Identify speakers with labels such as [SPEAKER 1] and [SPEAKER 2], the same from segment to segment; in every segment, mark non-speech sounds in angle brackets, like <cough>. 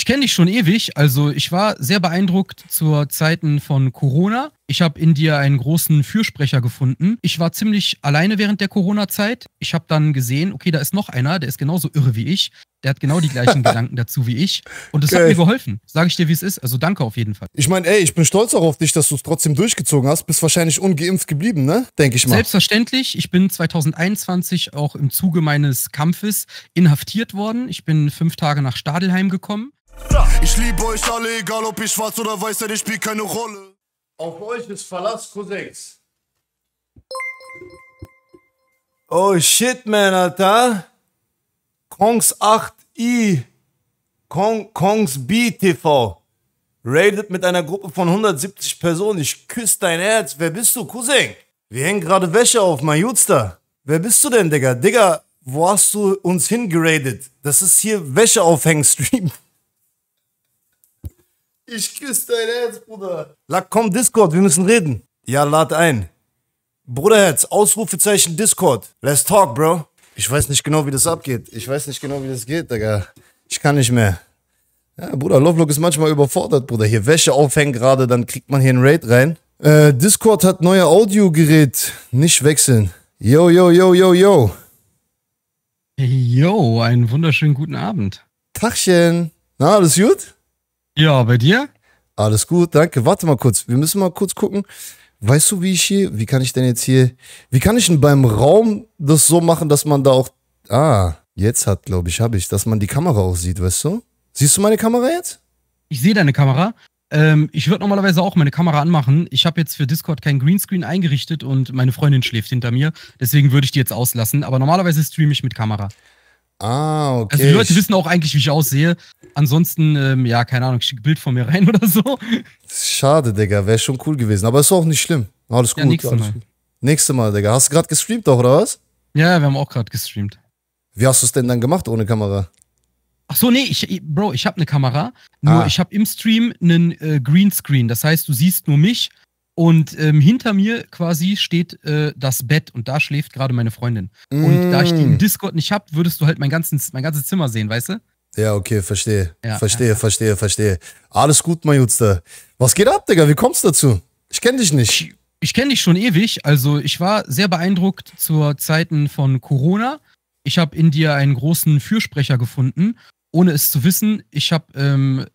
[SPEAKER 1] ich kenne dich schon ewig. Also ich war sehr beeindruckt zur Zeiten von Corona, ich habe in dir einen großen Fürsprecher gefunden. Ich war ziemlich alleine während der Corona-Zeit. Ich habe dann gesehen, okay, da ist noch einer, der ist genauso irre wie ich. Der hat genau die gleichen <laughs> Gedanken dazu wie ich. Und das Geil. hat mir geholfen. Sage ich dir, wie es ist. Also danke auf jeden Fall.
[SPEAKER 2] Ich meine, ey, ich bin stolz auch auf dich, dass du es trotzdem durchgezogen hast. Bist wahrscheinlich ungeimpft geblieben, ne? Denke ich mal.
[SPEAKER 1] Selbstverständlich. Ich bin 2021 auch im Zuge meines Kampfes inhaftiert worden. Ich bin fünf Tage nach Stadelheim gekommen.
[SPEAKER 2] Ich liebe euch alle, egal ob ich schwarz oder weiß, denn ich spiele keine Rolle. Auf euch ist Verlass Cousins. Oh shit, man, Alter. Kongs 8i. Kong, Kongs B Raided mit einer Gruppe von 170 Personen. Ich küsse dein Herz. Wer bist du, Cousin? Wir hängen gerade Wäsche auf, mein Jutster. Wer bist du denn, Digga? Digga, wo hast du uns hingeradet? Das ist hier Wäsche aufhängen Stream. Ich küsse dein Herz, Bruder. Lack, komm, Discord, wir müssen reden. Ja, lad ein. Bruderherz, Ausrufezeichen Discord. Let's talk, bro. Ich weiß nicht genau, wie das abgeht. Ich weiß nicht genau, wie das geht, Digga. Ich kann nicht mehr. Ja, Bruder, Lovelock ist manchmal überfordert, Bruder. Hier Wäsche aufhängen gerade, dann kriegt man hier einen Raid rein. Äh, Discord hat neues Audiogerät. Nicht wechseln. Yo, yo, yo, yo, yo.
[SPEAKER 1] Yo, einen wunderschönen guten Abend. Tachchen. Na,
[SPEAKER 2] alles gut? Ja, bei dir? Alles gut, danke. Warte mal kurz. Wir müssen mal kurz gucken. Weißt du, wie ich hier, wie kann ich denn jetzt hier, wie kann ich denn beim Raum das so machen, dass man da auch, ah, jetzt hat, glaube ich, habe ich, dass man die Kamera auch sieht, weißt du? Siehst du meine
[SPEAKER 1] Kamera jetzt? Ich sehe deine Kamera. Ähm, ich würde normalerweise auch meine Kamera anmachen. Ich habe jetzt für Discord kein Greenscreen eingerichtet und meine Freundin schläft hinter mir. Deswegen würde ich die jetzt auslassen. Aber normalerweise streame ich mit Kamera. Ah, okay. Also die Leute wissen auch eigentlich, wie ich aussehe. Ansonsten, ähm, ja, keine Ahnung, ich ein Bild von mir rein <laughs> oder so.
[SPEAKER 2] Schade, Digga, wäre schon cool gewesen. Aber ist auch nicht schlimm. Alles ja, gut. Nächstes Mal. Gut. Nächste Mal, Digga. Hast du gerade gestreamt auch, oder was? Ja, wir haben auch gerade gestreamt. Wie hast du es denn dann gemacht ohne Kamera?
[SPEAKER 1] Ach so, nee, ich, Bro, ich habe eine Kamera, nur ah. ich habe im Stream einen äh, Greenscreen. Das heißt, du siehst nur mich und ähm, hinter mir quasi steht äh, das Bett und da schläft gerade meine Freundin. Mm. Und da ich die im mm. Discord nicht habe, würdest du halt mein, ganzen, mein ganzes Zimmer sehen, weißt du?
[SPEAKER 2] Ja, okay, verstehe. Ja, verstehe, ja. verstehe, verstehe. Alles gut, mein Jutster. Was geht ab, Digga? Wie kommst du dazu? Ich kenne dich
[SPEAKER 1] nicht. Ich, ich kenne dich schon ewig. Also, ich war sehr beeindruckt zur Zeiten von Corona. Ich habe in dir einen großen Fürsprecher gefunden ohne es zu wissen, ich habe ähm,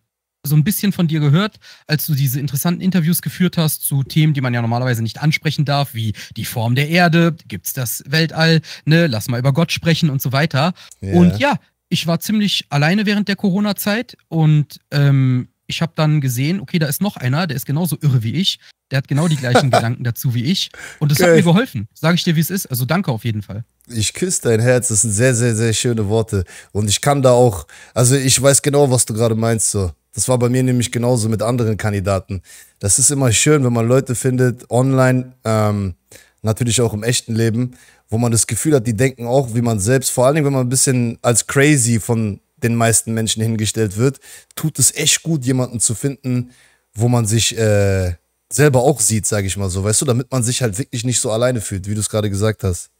[SPEAKER 1] so ein bisschen von dir gehört, als du diese interessanten Interviews geführt hast zu Themen, die man ja normalerweise nicht ansprechen darf, wie die Form der Erde, gibt's das Weltall, ne, lass mal über Gott sprechen und so weiter. Yeah. Und ja, ich war ziemlich alleine während der Corona-Zeit und ähm, ich habe dann gesehen, okay, da ist noch einer, der ist genauso irre wie ich. Der hat genau die gleichen <laughs> Gedanken dazu wie ich. Und das Geil. hat mir geholfen. Sage ich dir, wie es ist. Also danke auf jeden Fall. Ich küsse
[SPEAKER 2] dein Herz. Das sind sehr, sehr, sehr schöne Worte. Und ich kann da auch, also ich weiß genau, was du gerade meinst. So. Das war bei mir nämlich genauso mit anderen Kandidaten. Das ist immer schön, wenn man Leute findet, online, ähm, natürlich auch im echten Leben, wo man das Gefühl hat, die denken auch wie man selbst. Vor allen Dingen, wenn man ein bisschen als crazy von den meisten Menschen hingestellt wird, tut es echt gut, jemanden zu finden, wo man sich äh, selber auch sieht, sage ich mal so, weißt du, damit man sich halt wirklich nicht so alleine fühlt, wie du es gerade gesagt hast.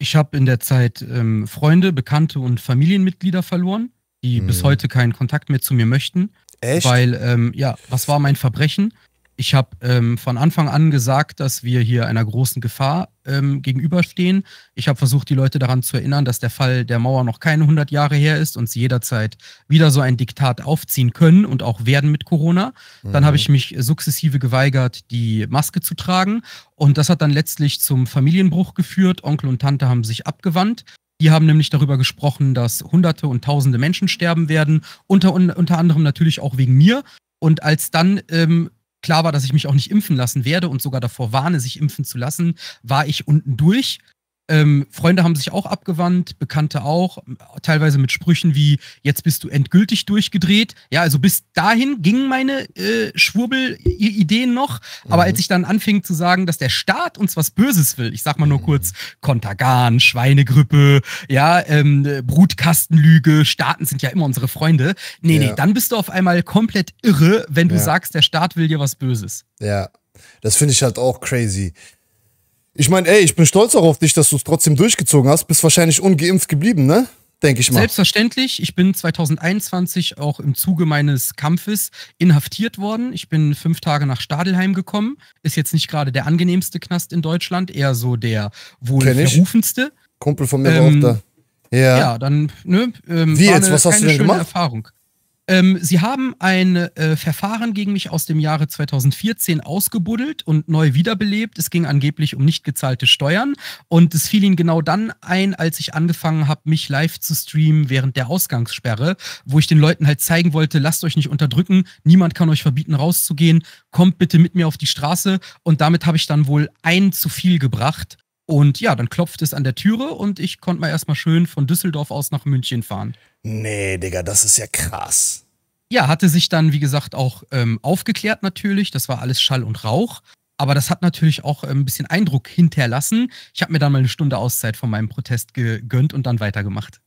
[SPEAKER 1] Ich habe in der Zeit ähm, Freunde, Bekannte und Familienmitglieder verloren, die hm. bis mhm. heute keinen Kontakt mehr zu mir möchten. Echt? Weil, ähm, ja, was war mein Verbrechen? Ich habe ähm, von Anfang an gesagt, dass wir hier einer großen Gefahr ähm, gegenüberstehen. Ich habe versucht, die Leute daran zu erinnern, dass der Fall der Mauer noch keine 100 Jahre her ist und sie jederzeit wieder so ein Diktat aufziehen können und auch werden mit Corona. Dann habe mhm. ich mich sukzessive geweigert, die Maske zu tragen. Und das hat dann letztlich zum Familienbruch geführt. Onkel und Tante haben sich abgewandt. Die haben nämlich darüber gesprochen, dass Hunderte und Tausende Menschen sterben werden, unter, unter anderem natürlich auch wegen mir. Und als dann ähm, klar war, dass ich mich auch nicht impfen lassen werde und sogar davor warne, sich impfen zu lassen, war ich unten durch ähm, Freunde haben sich auch abgewandt, Bekannte auch, teilweise mit Sprüchen wie, jetzt bist du endgültig durchgedreht. Ja, also bis dahin gingen meine äh, Schwurbel-Ideen noch, mhm. aber als ich dann anfing zu sagen, dass der Staat uns was Böses will, ich sag mal nur mhm. kurz, Kontergan, Schweinegrippe, ja, ähm, Brutkastenlüge, Staaten sind ja immer unsere Freunde. Nee, ja. nee, dann bist du auf einmal komplett irre, wenn du ja. sagst, der Staat will dir was Böses.
[SPEAKER 2] Ja, das finde ich halt auch crazy. Ich meine, ey, ich bin stolz auch auf dich, dass du es trotzdem durchgezogen hast. Bist wahrscheinlich ungeimpft geblieben, ne? Denke ich mal.
[SPEAKER 1] Selbstverständlich. Ich bin 2021 auch im Zuge meines Kampfes inhaftiert worden. Ich bin fünf Tage nach Stadelheim gekommen. Ist jetzt nicht gerade der angenehmste Knast in Deutschland, eher so der wohl verrufenste.
[SPEAKER 2] Kumpel von mir ähm, war auch ähm, da. Ja. ja,
[SPEAKER 1] dann, ne, ähm, Wie jetzt? Was hast du denn gemacht? Erfahrung. Ähm, sie haben ein äh, Verfahren gegen mich aus dem Jahre 2014 ausgebuddelt und neu wiederbelebt. Es ging angeblich um nicht gezahlte Steuern und es fiel ihnen genau dann ein, als ich angefangen habe, mich live zu streamen während der Ausgangssperre, wo ich den Leuten halt zeigen wollte, lasst euch nicht unterdrücken, niemand kann euch verbieten rauszugehen, kommt bitte mit mir auf die Straße und damit habe ich dann wohl ein zu viel gebracht und ja, dann klopft es an der Türe und ich konnte mal erstmal schön von Düsseldorf aus nach München fahren.
[SPEAKER 2] Nee, Digga, das ist ja krass.
[SPEAKER 1] Ja, hatte sich dann, wie gesagt, auch ähm, aufgeklärt natürlich. Das war alles Schall und Rauch. Aber das hat natürlich auch äh, ein bisschen Eindruck hinterlassen. Ich habe mir dann mal eine Stunde Auszeit von meinem Protest gegönnt und dann weitergemacht.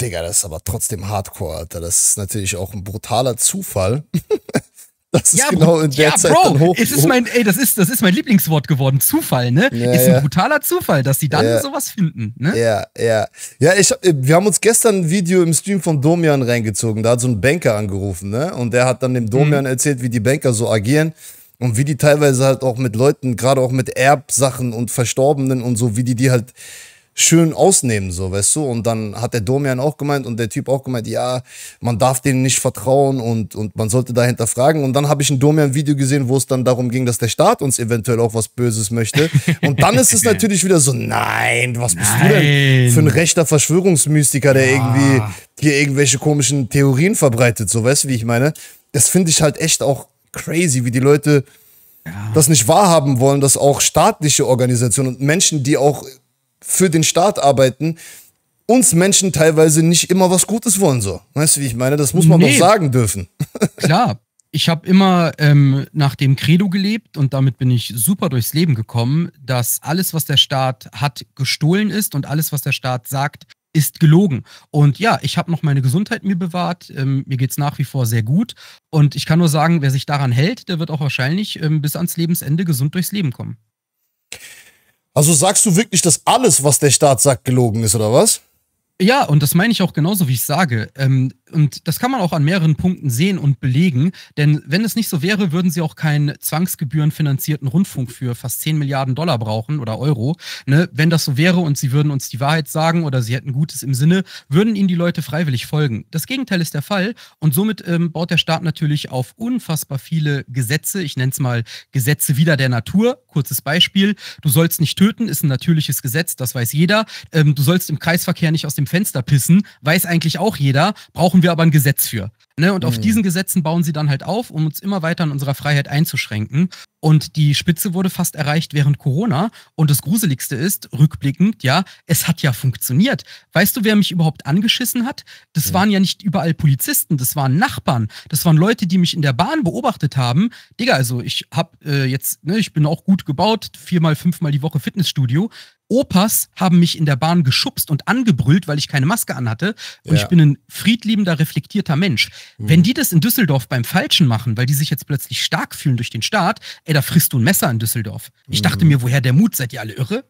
[SPEAKER 2] Digga, das ist aber trotzdem hardcore, Alter. Das ist natürlich auch ein brutaler Zufall. <laughs> Das ist ja, genau in der ja, Zeit Bro, dann hoch. Es ist mein,
[SPEAKER 1] ey, das ist, das ist mein Lieblingswort geworden. Zufall, ne? Ja, ist ein brutaler Zufall, dass die dann sowas finden,
[SPEAKER 2] ne? Ja, ja. Ja, ich, äh, wir haben uns gestern ein Video im Stream von Domian reingezogen. Da hat so ein Banker angerufen, ne? Und der hat dann dem mhm. Domian mhm. erzählt, wie die Banker so agieren und wie die teilweise halt auch mit Leuten, gerade auch mit Erbsachen und Verstorbenen und so, wie die die halt schön ausnehmen, so, weißt du? Und dann hat der Domian auch gemeint und der Typ auch gemeint, ja, man darf denen nicht vertrauen und, und man sollte da hinterfragen. Und dann habe ich ein Domian-Video gesehen, wo es dann darum ging, dass der Staat uns eventuell auch was Böses möchte. <laughs> Und dann ist es natürlich wieder so, nein, was bist du denn für ein rechter Verschwörungsmystiker, der ja. irgendwie hier irgendwelche komischen Theorien verbreitet, so, weißt du, wie ich meine? Das finde ich halt echt auch crazy, wie die Leute ja. das nicht wahrhaben wollen, dass auch staatliche Organisationen und Menschen, die auch für den Staat arbeiten, uns Menschen teilweise nicht immer was Gutes wollen so. Weißt du, wie ich meine? Das muss man nee. doch sagen dürfen.
[SPEAKER 1] <laughs> Klar, ich habe immer ähm, nach dem Credo gelebt und damit bin ich super durchs Leben gekommen, dass alles, was der Staat hat, gestohlen ist und alles, was der Staat sagt, ist gelogen. Und ja, ich habe noch meine Gesundheit mir bewahrt. Ähm, mir geht es nach wie vor sehr gut. Und ich kann nur sagen, wer sich daran hält, der wird auch wahrscheinlich ähm, bis ans Lebensende gesund durchs Leben kommen.
[SPEAKER 2] Also sagst du wirklich, dass alles, was der Staat sagt, gelogen ist, oder was?
[SPEAKER 1] Ja, und das meine ich auch genauso, wie ich sage. Ähm, und das kann man auch an mehreren Punkten sehen und belegen, denn wenn es nicht so wäre, würden sie auch keinen zwangsgebührenfinanzierten Rundfunk für fast 10 Milliarden Dollar brauchen oder Euro. Ne? Wenn das so wäre und sie würden uns die Wahrheit sagen oder sie hätten Gutes im Sinne, würden ihnen die Leute freiwillig folgen. Das Gegenteil ist der Fall und somit ähm, baut der Staat natürlich auf unfassbar viele Gesetze, ich nenne es mal Gesetze wieder der Natur. Kurzes Beispiel, du sollst nicht töten, ist ein natürliches Gesetz, das weiß jeder. Ähm, du sollst im Kreisverkehr nicht aus dem Fenster pissen, weiß eigentlich auch jeder. Brauchen brauchen wir aber ein Gesetz für. Ne? Und mhm. auf diesen Gesetzen bauen sie dann halt auf, um uns immer weiter in unserer Freiheit einzuschränken. Und die Spitze wurde fast erreicht während Corona. Und das Gruseligste ist, rückblickend, ja, es hat ja funktioniert. Weißt du, wer mich überhaupt angeschissen hat? Das mhm. waren ja nicht überall Polizisten, das waren Nachbarn, das waren Leute, die mich in der Bahn beobachtet haben. Digga, also ich hab äh, jetzt, ne, ich bin auch gut gebaut, viermal, fünfmal die Woche Fitnessstudio. Opas haben mich in der Bahn geschubst und angebrüllt, weil ich keine Maske anhatte. Und ja. ich bin ein friedliebender, reflektierter Mensch. Mhm. Wenn die das in Düsseldorf beim Falschen machen, weil die sich jetzt plötzlich stark fühlen durch den Staat, ey, da frisst du ein Messer in Düsseldorf. Ich mhm. dachte hm. mir, woher der Mut? Seid ihr alle irre?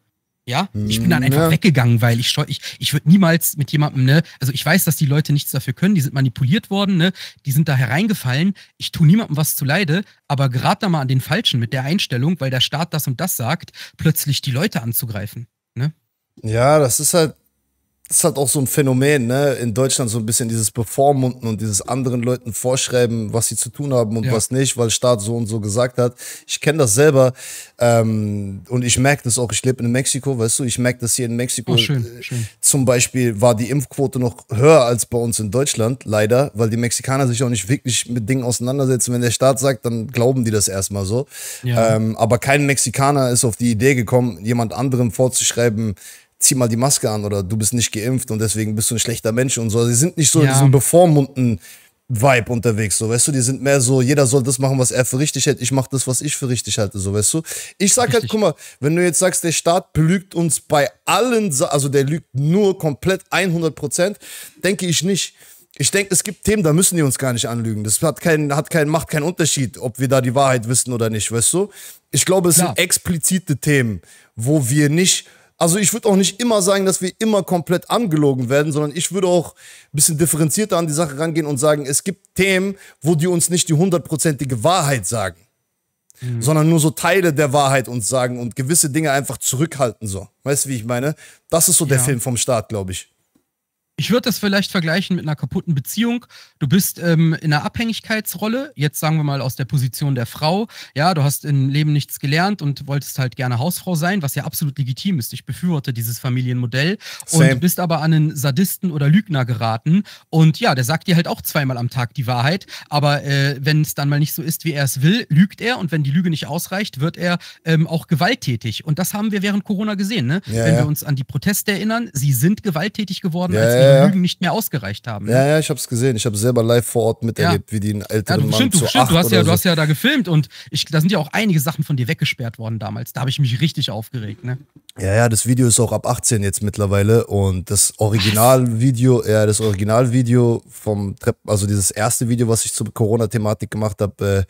[SPEAKER 1] Ja, ich bin dann mm, einfach ja. weggegangen, weil ich, ich, ich würde niemals mit jemandem, ne, also ich weiß, dass die Leute nichts dafür können, die sind manipuliert worden, ne, die sind da hereingefallen. Ich tue niemandem was zuleide, aber gerade da mal an den Falschen mit der Einstellung, weil der Staat das und das sagt, plötzlich die Leute anzugreifen, ne?
[SPEAKER 2] Ja, das ist halt, ist halt auch so ein Phänomen, ne? In Deutschland so ein bisschen dieses Bevormunden und dieses anderen Leuten vorschreiben, was sie zu tun haben und ja. was nicht, weil Staat so und so gesagt hat. Ich kenne das selber ähm, und ich merke das auch. Ich lebe in Mexiko, weißt du, ich merke das hier in Mexiko. Oh, schön, schön. Äh, zum Beispiel war die Impfquote noch höher als bei uns in Deutschland, leider, weil die Mexikaner sich auch nicht wirklich mit Dingen auseinandersetzen. Wenn der Staat sagt, dann glauben die das erstmal so. Ja. Ähm, aber kein Mexikaner ist auf die Idee gekommen, jemand anderem vorzuschreiben, zieh mal die Maske an oder du bist nicht geimpft und deswegen bist du ein schlechter Mensch und so. Sie sind nicht so ja. in diesem bevormunden Vibe unterwegs, so weißt du, die sind mehr so, jeder soll das machen, was er für richtig hält, ich mache das, was ich für richtig halte, so weißt du. Ich sag halt, richtig. halt, guck mal, wenn du jetzt sagst, der Staat belügt uns bei allen, also der lügt nur komplett 100 Prozent, denke ich nicht. Ich denke, es gibt Themen, da müssen die uns gar nicht anlügen. Das hat keinen, hat keinen, macht keinen Unterschied, ob wir da die Wahrheit wissen oder nicht, weißt du? Ich glaube, es Klar. sind explizite Themen, wo wir nicht also ich würde auch nicht immer sagen, dass wir immer komplett angelogen werden, sondern ich würde auch ein bisschen differenzierter an die Sache rangehen und sagen, es gibt Themen, wo die uns nicht die hundertprozentige Wahrheit sagen, mhm. sondern nur so Teile der Wahrheit uns sagen und gewisse Dinge einfach zurückhalten so. Weißt du, wie ich meine? Das ist so der ja. Film vom Start, glaube
[SPEAKER 1] ich ich würde das vielleicht vergleichen mit einer kaputten Beziehung. Du bist ähm, in einer Abhängigkeitsrolle, jetzt sagen wir mal aus der Position der Frau. Ja, du hast im Leben nichts gelernt und wolltest halt gerne Hausfrau sein, was ja absolut legitim ist. Ich befürworte dieses Familienmodell Same. und bist aber an einen Sadisten oder Lügner geraten. Und ja, der sagt dir halt auch zweimal am Tag die Wahrheit. Aber äh, wenn es dann mal nicht so ist, wie er es will, lügt er. Und wenn die Lüge nicht ausreicht, wird er ähm, auch gewalttätig. Und das haben wir während Corona gesehen. Ne? Ja, wenn ja. wir uns an die Proteste erinnern, sie sind gewalttätig geworden, ja, als ja, Lügen nicht mehr ausgereicht haben. Ne? Ja,
[SPEAKER 2] ja, ich habe es gesehen. Ich habe selber live vor Ort miterlebt, wie die einen älteren ja, du, Mann stimmt, zu stimmt, du hast ja, so. du hast ja
[SPEAKER 1] da gefilmt und ich, da sind ja auch einige Sachen von dir weggesperrt worden damals. Da habe ich mich richtig aufgeregt. Ne?
[SPEAKER 2] Ja, ja, das Video ist auch ab 18 jetzt mittlerweile und das Originalvideo, ja, das Originalvideo vom Trepp, also dieses erste Video, was ich zur Corona-Thematik gemacht habe. Äh,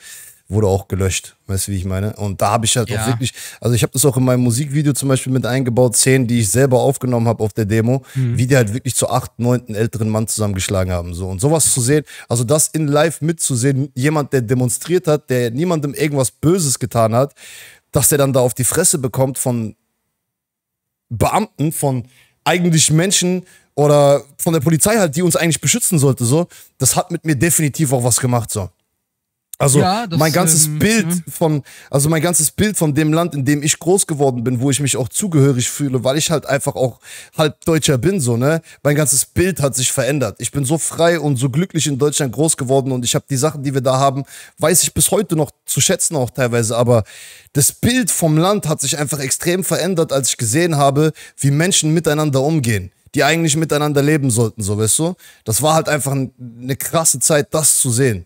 [SPEAKER 2] wurde auch gelöscht. Weißt du, wie ich meine? Und da habe ich halt ja. auch wirklich, also ich habe das auch in meinem Musikvideo zum Beispiel mit eingebaut, Szenen, die ich selber aufgenommen habe auf der Demo, mhm. wie die halt wirklich zu acht, neunten älteren Mann zusammengeschlagen haben. So. Und sowas zu sehen, also das in live mitzusehen, jemand, der demonstriert hat, der niemandem irgendwas Böses getan hat, dass der dann da auf die Fresse bekommt von Beamten, von eigentlich Menschen, oder von der Polizei halt, die uns eigentlich beschützen sollte, so, das hat mit mir definitiv auch was gemacht, so. Also ja, mein ganzes ähm, Bild von, also mein ganzes Bild von dem Land, in dem ich groß geworden bin, wo ich mich auch zugehörig fühle, weil ich halt einfach auch halb Deutscher bin, so, ne? Mein ganzes Bild hat sich verändert. Ich bin so frei und so glücklich in Deutschland groß geworden und ich habe die Sachen, die wir da haben, weiß ich bis heute noch zu schätzen auch teilweise, aber das Bild vom Land hat sich einfach extrem verändert, als ich gesehen habe, wie Menschen miteinander umgehen die eigentlich miteinander leben sollten, so weißt du? Das war halt einfach eine krasse Zeit, das zu sehen.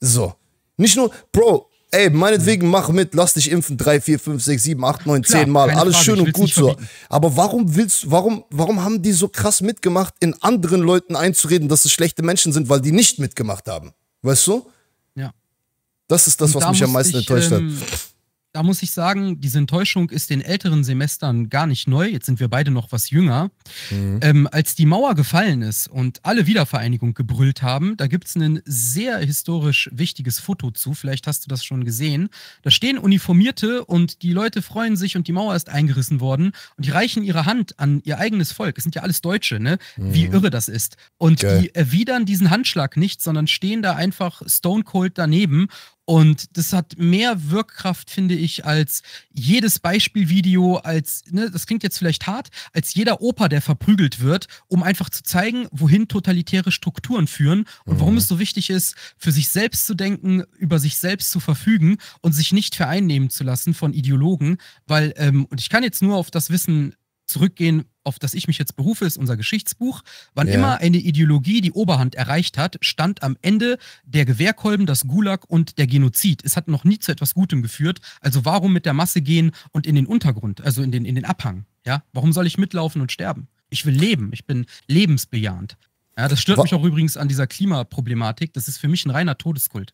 [SPEAKER 2] So. Nicht nur, Bro, ey, meinetwegen mach mit, lass dich impfen, 3, 4, 5, 6, 7, 8, 9, Klar, 10 Mal. Alles Frage, schön und gut so. Aber warum willst warum, warum haben die so krass mitgemacht, in anderen Leuten einzureden, dass es schlechte Menschen sind, weil die nicht mitgemacht haben? Weißt du? Ja. Das ist das, und was da mich am meisten ich, enttäuscht ähm,
[SPEAKER 1] hat da muss ich sagen, diese Enttäuschung ist den älteren Semestern gar nicht neu. Jetzt sind wir beide noch was jünger. Mhm. Ähm, als die Mauer gefallen ist und alle Wiedervereinigung gebrüllt haben, da gibt es ein sehr historisch wichtiges Foto zu. Vielleicht hast du das schon gesehen. Da stehen Uniformierte und die Leute freuen sich und die Mauer ist eingerissen worden und die reichen ihre Hand an ihr eigenes Volk. Es sind ja alles Deutsche, ne? Mhm. Wie irre das ist. Und Geil. die erwidern diesen Handschlag nicht, sondern stehen da einfach stone cold daneben und das hat mehr Wirkkraft, finde ich, als jedes Beispielvideo, als, ne, das klingt jetzt vielleicht hart, als jeder Opa, der verprügelt wird, um einfach zu zeigen, wohin totalitäre Strukturen führen und mhm. warum es so wichtig ist, für sich selbst zu denken, über sich selbst zu verfügen und sich nicht vereinnehmen zu lassen von Ideologen, weil, ähm, und ich kann jetzt nur auf das Wissen zurückgehen, auf das ich mich jetzt berufe, ist unser Geschichtsbuch. Wann ja. immer eine Ideologie die Oberhand erreicht hat, stand am Ende der Gewehrkolben, das Gulag und der Genozid. Es hat noch nie zu etwas Gutem geführt. Also warum mit der Masse gehen und in den Untergrund, also in den, in den Abhang? Ja, warum soll ich mitlaufen und sterben? Ich will leben. Ich bin lebensbejahend. Ja, das stört Wa mich auch übrigens an dieser Klimaproblematik. Das ist für mich ein reiner Todeskult.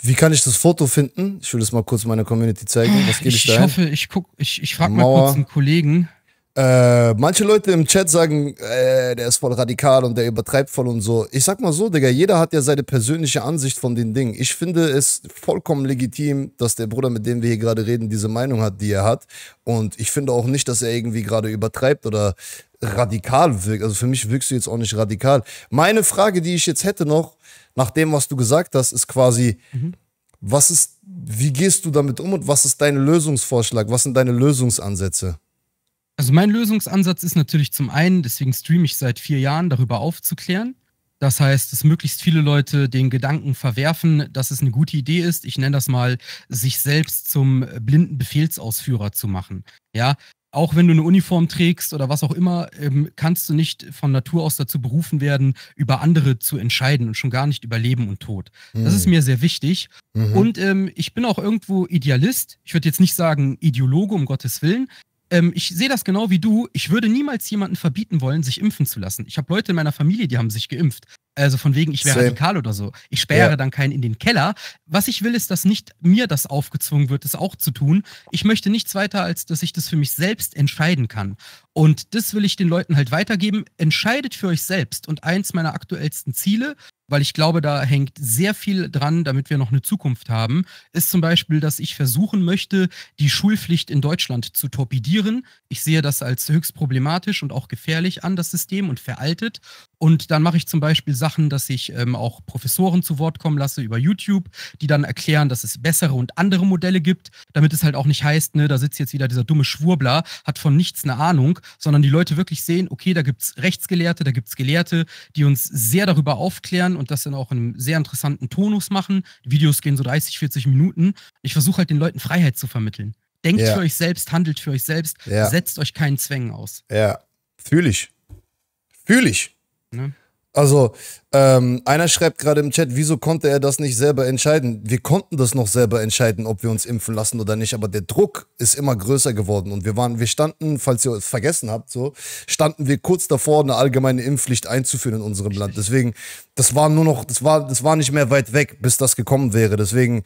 [SPEAKER 2] Wie kann ich das Foto finden? Ich will das mal kurz meiner Community zeigen. Was gebe ich, ich da? Ich hoffe,
[SPEAKER 1] ich guck, ich, ich frage mal kurz einen Kollegen.
[SPEAKER 2] Äh, manche Leute im Chat sagen, äh, der ist voll radikal und der übertreibt voll und so. Ich sag mal so, Digga, jeder hat ja seine persönliche Ansicht von den Dingen. Ich finde es vollkommen legitim, dass der Bruder, mit dem wir hier gerade reden, diese Meinung hat, die er hat. Und ich finde auch nicht, dass er irgendwie gerade übertreibt oder radikal wirkt. Also für mich wirkst du jetzt auch nicht radikal. Meine Frage, die ich jetzt hätte noch, nach dem, was du gesagt hast, ist quasi, mhm. was ist, wie gehst du damit um und was ist dein Lösungsvorschlag? Was sind deine Lösungsansätze?
[SPEAKER 1] Also mein Lösungsansatz ist natürlich zum einen, deswegen streame ich seit vier Jahren, darüber aufzuklären. Das heißt, dass möglichst viele Leute den Gedanken verwerfen, dass es eine gute Idee ist, ich nenne das mal, sich selbst zum blinden Befehlsausführer zu machen. Ja, auch wenn du eine Uniform trägst oder was auch immer, ähm, kannst du nicht von Natur aus dazu berufen werden, über andere zu entscheiden und schon gar nicht über Leben und Tod. Mhm. Das ist hm. mir sehr wichtig. Mhm. Und ähm, ich bin auch irgendwo Idealist. Ich würde jetzt nicht sagen Ideologe, um Gottes Willen. Ähm, ich sehe das genau wie du. Ich würde niemals jemanden verbieten wollen, sich impfen zu lassen. Ich habe Leute in meiner Familie, die haben sich geimpft. Also von wegen, ich wäre radikal oder so. Ich sperre ja. dann keinen in den Keller. Was ich will, ist, dass nicht mir das aufgezwungen wird, das auch zu tun. Ich möchte nichts weiter, als dass ich das für mich selbst entscheiden kann. Und das will ich den Leuten halt weitergeben. Entscheidet für euch selbst. Und eins meiner aktuellsten Ziele, weil ich glaube, da hängt sehr viel dran, damit wir noch eine Zukunft haben, ist zum Beispiel, dass ich versuchen möchte, die Schulpflicht in Deutschland zu torpedieren. Ich sehe das als höchst problematisch und auch gefährlich an, das System und veraltet. Und dann mache ich zum Beispiel Sachen, dass ich ähm, auch Professoren zu Wort kommen lasse über YouTube, die dann erklären, dass es bessere und andere Modelle gibt, damit es halt auch nicht heißt, ne, da sitzt jetzt wieder dieser dumme Schwurbler, hat von nichts eine Ahnung, sondern die Leute wirklich sehen, okay, da gibt es Rechtsgelehrte, da gibt es Gelehrte, die uns sehr darüber aufklären und das dann auch in einem sehr interessanten Tonus machen. Die Videos gehen so 30, 40 Minuten. Ich versuche halt den Leuten Freiheit zu vermitteln. Denkt ja. für euch selbst, handelt für euch selbst, ja. setzt euch keinen Zwängen aus.
[SPEAKER 2] Ja, fühle ich. Fühle ich. Ne? Also, ähm, einer schreibt gerade im Chat, wieso konnte er das nicht selber entscheiden? Wir konnten das noch selber entscheiden, ob wir uns impfen lassen oder nicht, aber der Druck ist immer größer geworden und wir waren, wir standen, falls ihr es vergessen habt, so, standen wir kurz davor, eine allgemeine Impfpflicht einzuführen in unserem Land. Deswegen, das war nur noch, das war, das war nicht mehr weit weg, bis das gekommen wäre. Deswegen,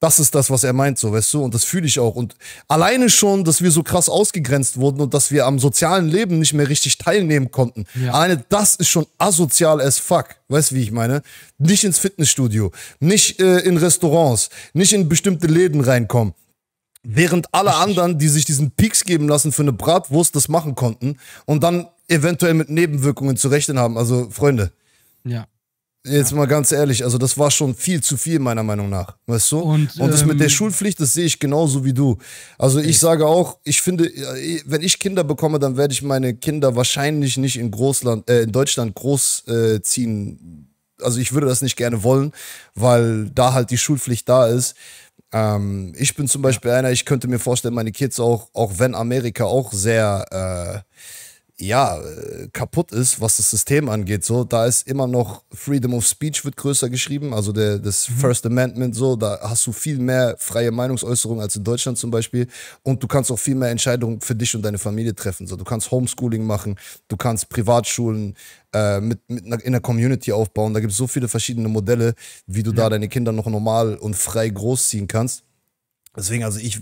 [SPEAKER 2] das ist das, was er meint, so, weißt du? Und das fühle ich auch. Und alleine schon, dass wir so krass ausgegrenzt wurden und dass wir am sozialen Leben nicht mehr richtig teilnehmen konnten. Ja. Alleine das ist schon asozial as fuck. Weißt du, wie ich meine? Nicht ins Fitnessstudio, nicht äh, in Restaurants, nicht in bestimmte Läden reinkommen. Während alle anderen, die sich diesen Peaks geben lassen für eine Bratwurst, das machen konnten und dann eventuell mit Nebenwirkungen zu rechnen haben. Also, Freunde. Ja. Jetzt ja. mal ganz ehrlich, also das war schon viel zu viel meiner Meinung nach, weißt du? Und, und das ähm, mit der ähm, Schulpflicht, das sehe ich genauso wie du. Also ich echt. sage auch, ich finde, äh, wenn ich Kinder bekomme, dann werde ich meine Kinder wahrscheinlich nicht in Großland, äh, in Deutschland großziehen. Äh, also ich würde das nicht gerne wollen, weil da halt die Schulpflicht da ist. Ähm, ich bin zum Beispiel einer, ich könnte mir vorstellen, meine Kids auch, auch wenn Amerika auch sehr äh, ja, kaputt ist, was das System angeht. So, da ist immer noch Freedom of Speech wird größer geschrieben, also der, das mhm. First Amendment, so, da hast du viel mehr freie Meinungsäußerung als in Deutschland zum Beispiel. Und du kannst auch viel mehr Entscheidungen für dich und deine Familie treffen. So, du kannst Homeschooling machen, du kannst Privatschulen äh, mit, mit in der Community aufbauen. Da gibt es so viele verschiedene Modelle, wie du ja. da deine Kinder noch normal und frei großziehen kannst. Deswegen, also ich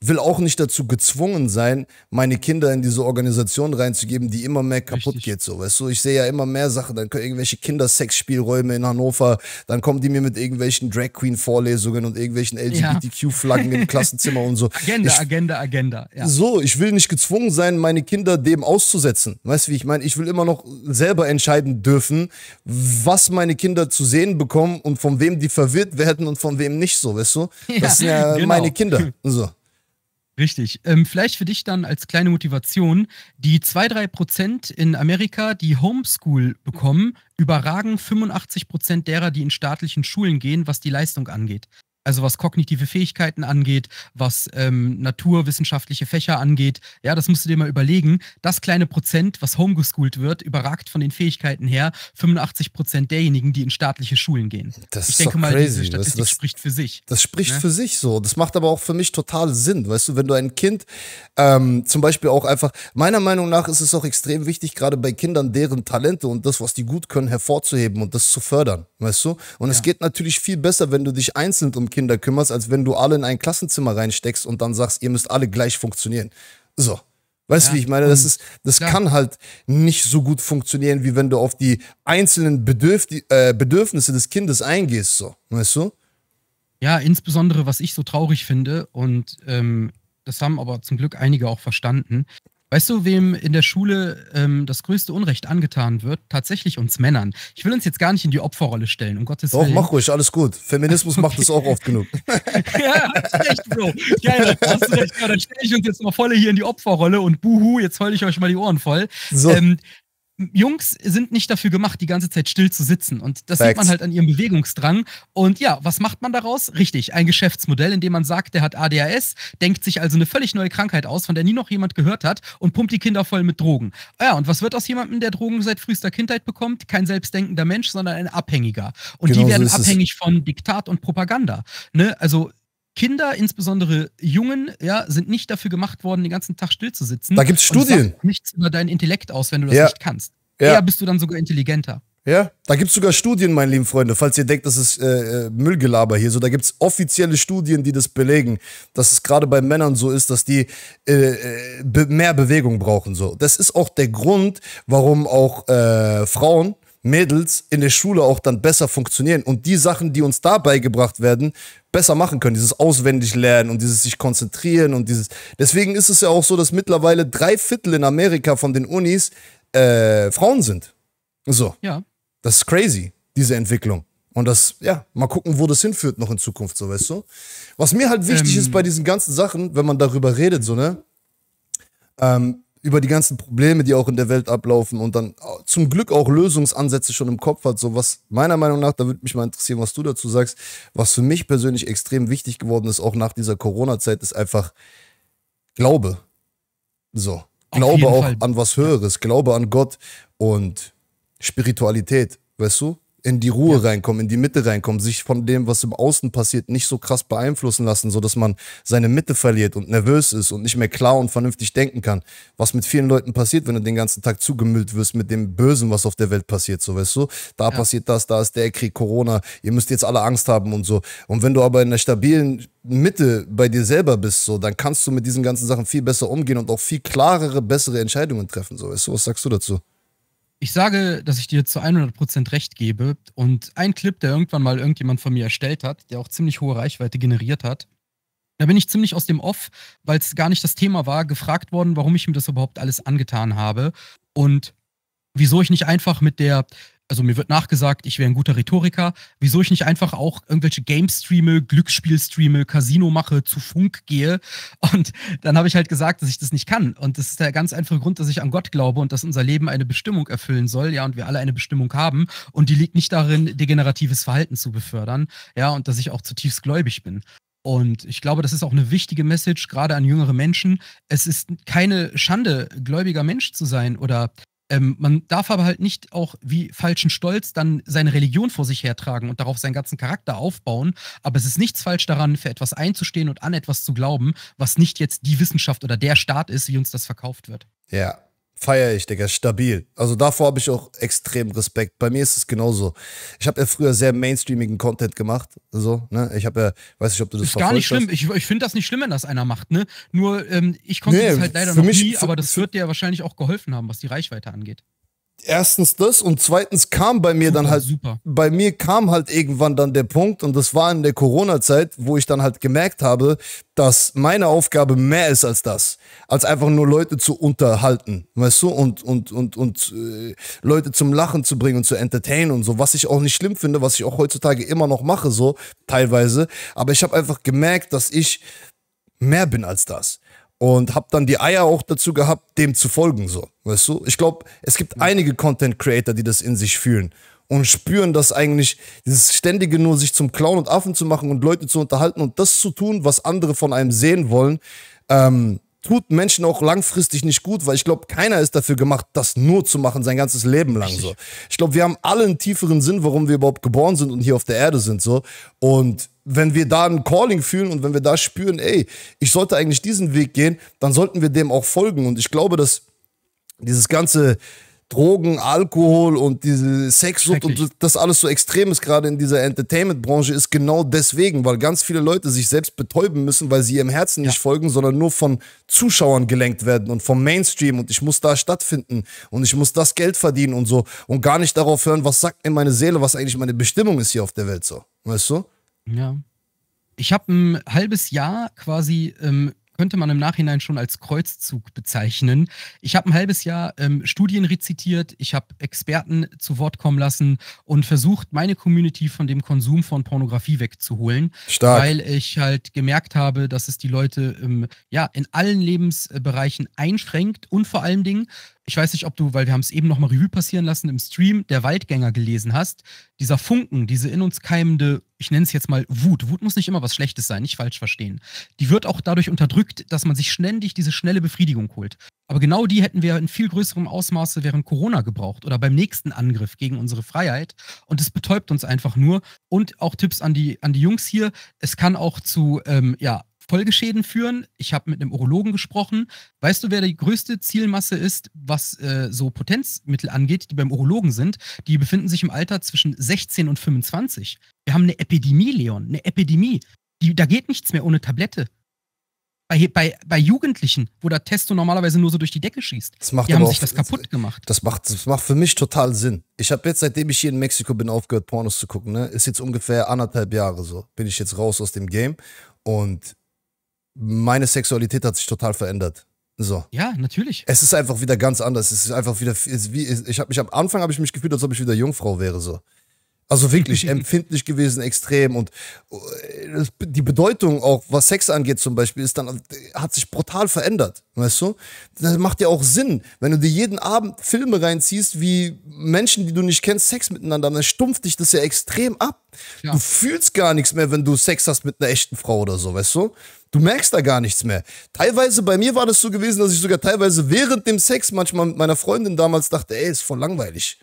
[SPEAKER 2] will auch nicht dazu gezwungen sein, meine Kinder in diese Organisation reinzugeben, die immer mehr kaputt Richtig. geht. So, weißt du, ich sehe ja immer mehr Sachen, dann können irgendwelche Kindersexspielräume in Hannover, dann kommen die mir mit irgendwelchen Drag Queen Vorlesungen und irgendwelchen LGBTQ-Flaggen ja. im Klassenzimmer und
[SPEAKER 1] so. Agenda, ich, Agenda, Agenda. Ja.
[SPEAKER 2] So, ich will nicht gezwungen sein, meine Kinder dem auszusetzen. Weißt du, wie ich meine? Ich will immer noch selber entscheiden dürfen, was meine Kinder zu sehen bekommen und von wem die verwirrt werden und von wem nicht so, weißt du? Ja, das sind ja genau. meine Kinder. So.
[SPEAKER 1] Richtig. Ähm, vielleicht für dich dann als kleine Motivation, die 2-3% in Amerika, die Homeschool bekommen, überragen 85% derer, die in staatlichen Schulen gehen, was die Leistung angeht also was kognitive Fähigkeiten angeht, was ähm, naturwissenschaftliche Fächer angeht. Ja, das musst du dir mal überlegen. Das kleine Prozent, was homegeschoolt wird, überragt von den Fähigkeiten her 85 Prozent derjenigen, die in staatliche Schulen gehen. Das ich ist denke doch mal, crazy. diese Statistik das, das, spricht für sich. Das spricht ne? für
[SPEAKER 2] sich so. Das macht aber auch für mich total Sinn. Weißt du, wenn du ein Kind ähm, zum Beispiel auch einfach, meiner Meinung nach ist es auch extrem wichtig, gerade bei Kindern, deren Talente und das, was die gut können, hervorzuheben und das zu fördern. Weißt du? Und ja. es geht natürlich viel besser, wenn du dich einzeln um Kinder kümmerst, als wenn du alle in ein Klassenzimmer reinsteckst und dann sagst, ihr müsst alle gleich funktionieren. So. Weißt du, ja, wie ich meine? Das ist, das ja. kann halt nicht so gut funktionieren, wie wenn du auf die einzelnen Bedürf äh, Bedürfnisse des Kindes eingehst, so. Weißt du?
[SPEAKER 1] Ja, insbesondere, was ich so traurig finde, und ähm, das haben aber zum Glück einige auch verstanden, Weißt du, wem in der Schule ähm, das größte Unrecht angetan wird? Tatsächlich uns Männern. Ich will uns jetzt gar nicht in die Opferrolle stellen, um Gottes Doch, Willen. Doch, mach
[SPEAKER 2] ruhig, alles gut. Feminismus okay. macht das auch oft genug. <laughs>
[SPEAKER 1] ja, hast recht, Bro. Geil, hast recht. Ja, dann stelle ich uns jetzt mal volle hier in die Opferrolle und buhu, jetzt heule ich euch mal die Ohren voll. So. Ähm, Jungs sind nicht dafür gemacht, die ganze Zeit still zu sitzen. Und das Facts. sieht man halt an ihrem Bewegungsdrang. Und ja, was macht man daraus? Richtig, ein Geschäftsmodell, in dem man sagt, der hat ADHS, denkt sich also eine völlig neue Krankheit aus, von der nie noch jemand gehört hat und pumpt die Kinder voll mit Drogen. Ah ja, und was wird aus jemandem, der Drogen seit frühester Kindheit bekommt? Kein selbstdenkender Mensch, sondern ein Abhängiger. Und genau die werden so abhängig es. von Diktat und Propaganda. Ne? Also Kinder, insbesondere Jungen, ja, sind nicht dafür gemacht worden, den ganzen Tag still zu sitzen. Da gibt es Studien. Nichts über deinen Intellekt aus, wenn du das ja. nicht kannst. Ja. Eher bist du dann sogar intelligenter.
[SPEAKER 2] Ja, da gibt es sogar Studien, meine lieben Freunde, falls ihr denkt, das ist äh, äh Müllgelaber hier. So, da gibt es offizielle Studien, die das belegen, dass es gerade bei Männern so ist, dass die äh, äh, be mehr Bewegung brauchen. So. Das ist auch der Grund, warum auch äh, Frauen Mädels in der Schule auch dann besser funktionieren. Und die Sachen, die uns da beigebracht werden, besser machen können. Dieses auswendig lernen und dieses sich konzentrieren und dieses. Deswegen ist es ja auch so, dass mittlerweile drei Viertel in Amerika von den Unis äh, Frauen sind. So. Ja. Das ist crazy, diese Entwicklung. Und das, ja, mal gucken, wo das hinführt noch in Zukunft, so weißt du. Was mir halt wichtig ähm. ist bei diesen ganzen Sachen, wenn man darüber redet, so, ne? Ähm, über die ganzen Probleme, die auch in der Welt ablaufen und dann zum Glück auch Lösungsansätze schon im Kopf hat. So was meiner Meinung nach, da würde mich mal interessieren, was du dazu sagst, was für mich persönlich extrem wichtig geworden ist, auch nach dieser Corona-Zeit, ist einfach Glaube. So. glaube auch Fall. an was Höheres, Glaube an Gott und Spiritualität, weißt du? in die Ruhe ja. reinkommen, in die Mitte reinkommen, sich von dem, was im Außen passiert, nicht so krass beeinflussen lassen, so dass man seine Mitte verliert und nervös ist und nicht mehr klar und vernünftig denken kann. Was mit vielen Leuten passiert, wenn du den ganzen Tag zugemüllt wirst mit dem Bösen, was auf der Welt passiert, so weißt du? Da ja. passiert das, da ist der Krieg, Corona, ihr müsst jetzt alle Angst haben und so. Und wenn du aber in einer stabilen Mitte bei dir selber bist, so, dann kannst du mit diesen ganzen Sachen viel besser umgehen und auch viel klarere, bessere Entscheidungen treffen, so weißt du? Was sagst du dazu?
[SPEAKER 1] ich sage, dass ich dir zu 100% recht gebe. Und ein Clip, der irgendwann mal irgendjemand von mir erstellt hat, der auch ziemlich hohe Reichweite generiert hat, da bin ich ziemlich aus dem Off, weil es gar nicht das Thema war, gefragt worden, warum ich mir das überhaupt alles angetan habe und wieso ich nicht einfach mit der also mir wird nachgesagt, ich wäre ein guter Rhetoriker, wieso ich nicht einfach auch irgendwelche Game streame, Glücksspiel streame, Casino mache, zu Funk gehe. Und dann habe ich halt gesagt, dass ich das nicht kann. Und das ist der ganz einfache Grund, dass ich an Gott glaube und dass unser Leben eine Bestimmung erfüllen soll, ja, und wir alle eine Bestimmung haben. Und die liegt nicht darin, degeneratives Verhalten zu befördern, ja, und dass ich auch zutiefst gläubig bin. Und ich glaube, das ist auch eine wichtige Message, gerade an jüngere Menschen. Es ist keine Schande, gläubiger Mensch zu sein oder ähm, man darf aber halt nicht auch wie falschen Stolz dann seine Religion vor sich hertragen und darauf seinen ganzen Charakter aufbauen. Aber es ist nichts falsch daran, für etwas einzustehen und an etwas zu glauben, was nicht jetzt die Wissenschaft oder der Staat ist, wie uns das verkauft wird.
[SPEAKER 2] Ja, feiere ich, Digga, stabil. Also davor habe ich auch extrem Respekt. Bei mir ist es genauso. Ich habe ja früher sehr mainstreamigen Content gemacht, so, ne? Ich habe ja, weiß nicht, ob du das Ist gar nicht schlimm. Hast.
[SPEAKER 1] Ich, ich finde das nicht schlimm, wenn das einer macht, ne? Nur ähm, ich konnte nee, das halt leider noch mich, nie, für, aber das wird dir ja wahrscheinlich auch geholfen haben, was die Reichweite angeht
[SPEAKER 2] erstens das und zweitens kam bei mir super, dann halt, super. bei mir kam halt irgendwann dann der Punkt und das war in der Corona-Zeit, wo ich dann halt gemerkt habe, dass meine Aufgabe mehr ist als das, als einfach nur Leute zu unterhalten, weißt du, und, und, und, und äh, Leute zum Lachen zu bringen und zu entertainen und so, was ich auch nicht schlimm finde, was ich auch heutzutage immer noch mache, so teilweise, aber ich habe einfach gemerkt, dass ich mehr bin als das und habe dann die Eier auch dazu gehabt, dem zu folgen, so, weißt du? Ich glaube, es gibt einige Content Creator, die das in sich fühlen und spüren, dass eigentlich dieses ständige nur sich zum Clown und Affen zu machen und Leute zu unterhalten und das zu tun, was andere von einem sehen wollen, ähm, tut Menschen auch langfristig nicht gut, weil ich glaube, keiner ist dafür gemacht, das nur zu machen, sein ganzes Leben lang so. Ich glaube, wir haben alle einen tieferen Sinn, warum wir überhaupt geboren sind und hier auf der Erde sind so. Und wenn wir da ein Calling fühlen und wenn wir da spüren, ey, ich sollte eigentlich diesen Weg gehen, dann sollten wir dem auch folgen. Und ich glaube, dass dieses ganze Drogen, Alkohol und diese Sexsucht und das alles so extrem ist, gerade in dieser Entertainment-Branche, ist genau deswegen, weil ganz viele Leute sich selbst betäuben müssen, weil sie ihrem Herzen ja. nicht folgen, sondern nur von Zuschauern gelenkt werden und vom Mainstream und ich muss da stattfinden und ich muss das Geld verdienen und so und gar nicht darauf hören, was sagt mir meine Seele, was eigentlich meine Bestimmung ist hier auf der Welt so. Weißt du?
[SPEAKER 1] Ja. Ich habe ein halbes Jahr quasi, ähm, könnte man im Nachhinein schon als Kreuzzug bezeichnen. Ich habe ein halbes Jahr ähm, Studien rezitiert, ich habe Experten zu Wort kommen lassen und versucht, meine Community von dem Konsum von Pornografie wegzuholen. Stark. Weil ich halt gemerkt habe, dass es die Leute ähm, ja in allen Lebensbereichen einschränkt und vor allen Dingen ich weiß nicht, ob du, weil wir haben es eben nochmal Revue passieren lassen im Stream, der Waldgänger gelesen hast, dieser Funken, diese in uns keimende, ich nenne es jetzt mal Wut. Wut muss nicht immer was Schlechtes sein, nicht falsch verstehen. Die wird auch dadurch unterdrückt, dass man sich ständig diese schnelle Befriedigung holt. Aber genau die hätten wir in viel größerem Ausmaße während Corona gebraucht oder beim nächsten Angriff gegen unsere Freiheit. Und es betäubt uns einfach nur. Und auch Tipps an die, an die Jungs hier, es kann auch zu ähm, ja, Folgeschäden führen. Ich habe mit einem Urologen gesprochen. Weißt du, wer die größte Zielmasse ist, was äh, so Potenzmittel angeht, die beim Urologen sind? Die befinden sich im Alter zwischen 16 und 25. Wir haben eine Epidemie, Leon, eine Epidemie. Die, da geht nichts mehr ohne Tablette. Bei, bei, bei, Jugendlichen, wo der Testo normalerweise nur so durch die Decke schießt. Das macht die haben sich das kaputt gemacht.
[SPEAKER 2] Das macht, das macht für mich total Sinn. Ich habe jetzt, seitdem ich hier in Mexiko bin, aufgehört, Pornos zu gucken. Ne? Ist jetzt ungefähr anderthalb Jahre so. Bin ich jetzt raus aus dem Game. Und meine Sexualität hat sich total verändert. So. Ja, natürlich. Es ist einfach wieder ganz anders. Es ist einfach wieder, ist wie, ich habe mich am Anfang habe ich mich gefühlt, als ob ich wieder Jungfrau wäre so. Also wirklich <laughs> empfindlich gewesen, extrem und äh, die Bedeutung auch, was Sex angeht zum Beispiel, ist dann hat sich brutal verändert, weißt du? Das macht ja auch Sinn, wenn du dir jeden Abend Filme reinziehst, wie Menschen, die du nicht kennst, Sex miteinander dann stumpft dich das ja extrem ab. Ja. Du fühlst gar nichts mehr, wenn du Sex hast mit einer echten Frau oder so, weißt du? Du merkst da gar nichts mehr. Teilweise, bei mir war das so gewesen, dass ich sogar teilweise während dem Sex manchmal mit meiner Freundin damals dachte, ey, ist voll langweilig.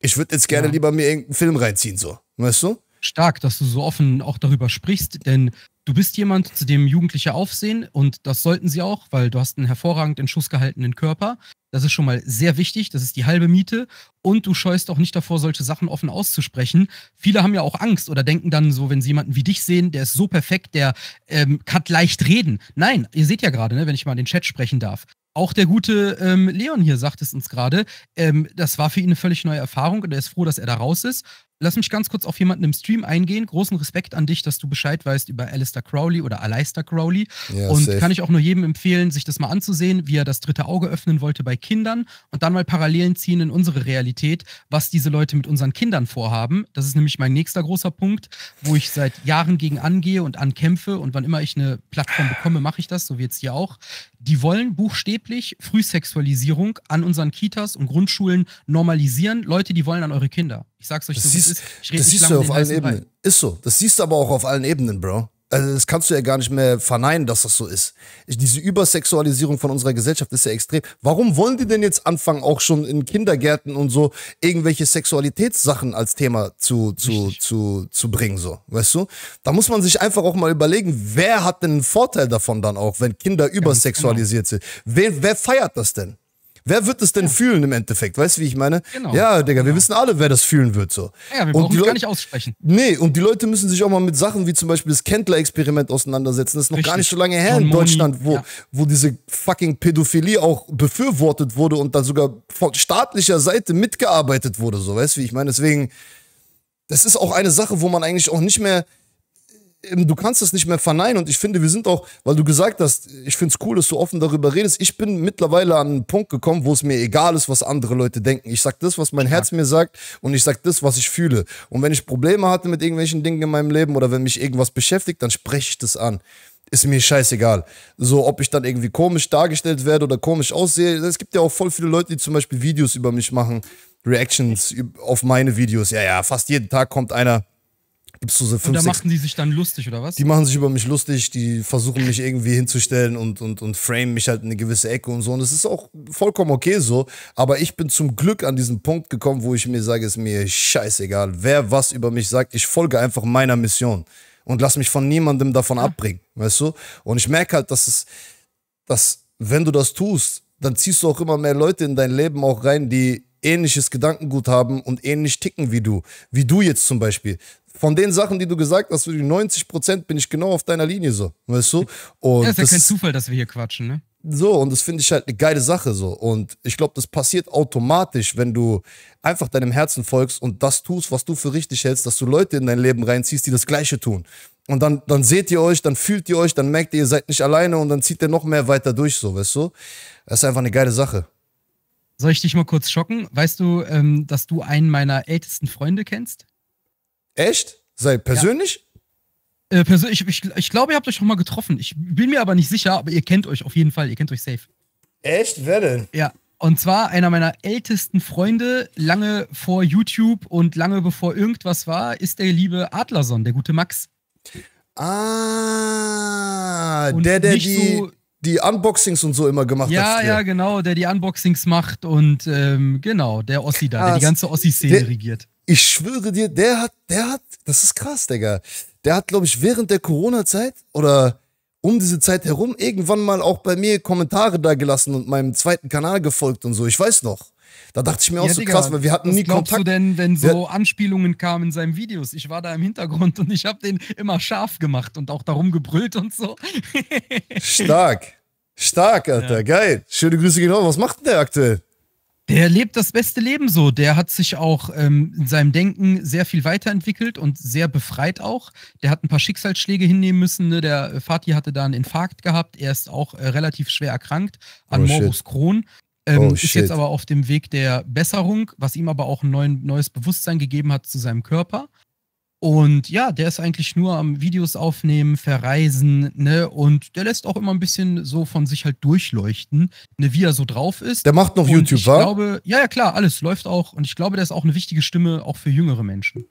[SPEAKER 2] Ich würde jetzt gerne ja. lieber mir irgendeinen Film reinziehen, so. Weißt du?
[SPEAKER 1] Stark, dass du so offen auch darüber sprichst, denn du bist jemand, zu dem Jugendliche aufsehen und das sollten sie auch, weil du hast einen hervorragend in Schuss gehaltenen Körper das ist schon mal sehr wichtig. Das ist die halbe Miete. Und du scheust auch nicht davor, solche Sachen offen auszusprechen. Viele haben ja auch Angst oder denken dann so, wenn sie jemanden wie dich sehen, der ist so perfekt, der ähm, kann leicht reden. Nein, ihr seht ja gerade, ne, wenn ich mal in den Chat sprechen darf. Auch der gute ähm, Leon hier sagt es uns gerade. Ähm, das war für ihn eine völlig neue Erfahrung und er ist froh, dass er da raus ist. Lass mich ganz kurz auf jemanden im Stream eingehen. Großen Respekt an dich, dass du Bescheid weißt über Alistair Crowley oder Aleister Crowley. Ja, und safe. kann ich auch nur jedem empfehlen, sich das mal anzusehen, wie er das dritte Auge öffnen wollte bei Kindern und dann mal Parallelen ziehen in unsere Realität, was diese Leute mit unseren Kindern vorhaben. Das ist nämlich mein nächster großer Punkt, wo ich seit Jahren gegen angehe und ankämpfe. Und wann immer ich eine Plattform bekomme, mache ich das, so wie jetzt hier auch. Die wollen buchstäblich Frühsexualisierung an unseren Kitas und Grundschulen normalisieren. Leute, die wollen an eure Kinder. Ich sag's euch das so, siehst, ist. Ich das siehst du auf allen Ebenen.
[SPEAKER 2] Ist so. Das siehst du aber auch auf allen Ebenen, Bro. Also das kannst du ja gar nicht mehr verneinen, dass das so ist. Diese Übersexualisierung von unserer Gesellschaft ist ja extrem. Warum wollen die denn jetzt anfangen, auch schon in Kindergärten und so irgendwelche Sexualitätssachen als Thema zu, zu, zu, zu bringen, so, weißt du? Da muss man sich einfach auch mal überlegen, wer hat denn einen Vorteil davon dann auch, wenn Kinder übersexualisiert sind? Wer, wer feiert das denn? Wer wird es denn ja. fühlen im Endeffekt? Weißt du, wie ich meine? Genau. Ja, Digga, wir wissen alle, wer das fühlen wird so. Ja, wir brauchen es gar nicht aussprechen. Nee, und die Leute müssen sich auch mal mit Sachen wie zum Beispiel das Kendler-Experiment auseinandersetzen. Das ist noch Richtig. gar nicht so lange her in Moni. Deutschland, wo, ja. wo diese fucking Pädophilie auch befürwortet wurde und da sogar von staatlicher Seite mitgearbeitet wurde, so, weißt du, wie ich meine? Deswegen, das ist auch eine Sache, wo man eigentlich auch nicht mehr ähm, du kannst es nicht mehr verneinen und ich finde, wir sind auch, weil du gesagt hast, ich finde es cool, dass du offen darüber redest. Ich bin mittlerweile an einen Punkt gekommen, wo es mir egal ist, was andere Leute denken. Ich sage das, was mein ja. Herz mir sagt und ich sage das, was ich fühle. Und wenn ich Probleme hatte mit irgendwelchen Dingen in meinem Leben oder wenn mich irgendwas beschäftigt, dann spreche ich das an ist mir scheißegal. So, ob ich dann irgendwie komisch dargestellt werde oder komisch aussehe. Es gibt ja auch voll viele Leute, die zum Beispiel Videos über mich machen, Reactions auf meine Videos. Ja, ja, fast jeden Tag kommt einer, gibst du so fünf, Und da machen
[SPEAKER 1] die sich dann lustig, oder was? Die
[SPEAKER 2] machen sich über mich lustig, die versuchen mich irgendwie hinzustellen und, und, und frame mich halt in eine gewisse Ecke und so. Und es ist auch vollkommen okay so. Aber ich bin zum Glück an diesen Punkt gekommen, wo ich mir sage, es ist mir scheißegal, wer was über mich sagt. Ich folge einfach meiner Mission und lass mich von niemandem davon ja. abbringen, weißt du? Und ich merke halt, dass es, dass wenn du das tust, dann ziehst du auch immer mehr Leute in dein Leben auch rein, die ähnliches Gedankengut haben und ähnlich ticken wie du. Wie du jetzt zum Beispiel von den Sachen, die du gesagt hast, für die 90 Prozent bin ich genau auf deiner Linie so, weißt du? Und ja, ist ja das, kein Zufall,
[SPEAKER 1] dass wir hier quatschen, ne?
[SPEAKER 2] So, und das finde ich halt eine geile Sache so. Und ich glaube, das passiert automatisch, wenn du einfach deinem Herzen folgst und das tust, was du für richtig hältst, dass du Leute in dein Leben reinziehst, die das Gleiche tun. Und dann, dann seht ihr euch, dann fühlt ihr euch, dann merkt ihr, ihr seid nicht alleine und dann zieht ihr noch mehr weiter durch, so, weißt du? Das ist einfach eine geile Sache.
[SPEAKER 1] Soll ich dich mal kurz schocken? Weißt du, ähm, dass du einen meiner ältesten Freunde kennst? Echt? Sei persönlich? Ja. Äh, persönlich, ich, ich, ich glaube, ihr habt euch schon mal getroffen. Ich bin mir aber nicht sicher, aber ihr kennt euch auf jeden Fall. Ihr kennt euch safe. Echt? Wer denn? Ja. Und zwar einer meiner ältesten Freunde, lange vor YouTube und lange bevor irgendwas war, ist der liebe Adlerson, der gute Max. Ah, und der, der die, so,
[SPEAKER 2] die Unboxings und so immer gemacht ja, hat. Ja, ja,
[SPEAKER 1] genau, der die Unboxings macht und ähm, genau, der Ossi da, Krass. der die ganze Ossi-Szene regiert. Ich schwöre dir, der hat, der hat, das ist
[SPEAKER 2] krass, Digga. Der hat, glaube ich, während der Corona-Zeit oder um diese Zeit herum irgendwann mal auch bei mir Kommentare da gelassen und meinem zweiten Kanal gefolgt und so. Ich weiß noch. Da dachte ich mir auch ja, so Digga, krass, weil wir hatten nie Kontakt. Was glaubst du
[SPEAKER 1] denn, wenn so ja. Anspielungen kamen in seinen Videos? Ich war da im Hintergrund und ich habe den immer scharf gemacht und auch darum gebrüllt und so.
[SPEAKER 2] <laughs> Stark. Stark, Alter. Ja. Geil. Schöne Grüße genau. Was macht denn der aktuell?
[SPEAKER 1] Der lebt das beste Leben so. Der hat sich auch ähm, in seinem Denken sehr viel weiterentwickelt und sehr befreit auch. Der hat ein paar Schicksalsschläge hinnehmen müssen. Ne? Der äh, Fatih hatte da einen Infarkt gehabt. Er ist auch äh, relativ schwer erkrankt an oh, Morbus Crohn. Ähm, oh, ist jetzt aber auf dem Weg der Besserung, was ihm aber auch ein neuen, neues Bewusstsein gegeben hat zu seinem Körper. Und ja, der ist eigentlich nur am Videos aufnehmen, verreisen, ne? Und der lässt auch immer ein bisschen so von sich halt durchleuchten, ne, wie er so drauf ist. Der macht noch und YouTube, ich glaube, ja, ja, klar, alles läuft auch. Und ich glaube, der ist auch eine wichtige Stimme auch für jüngere Menschen.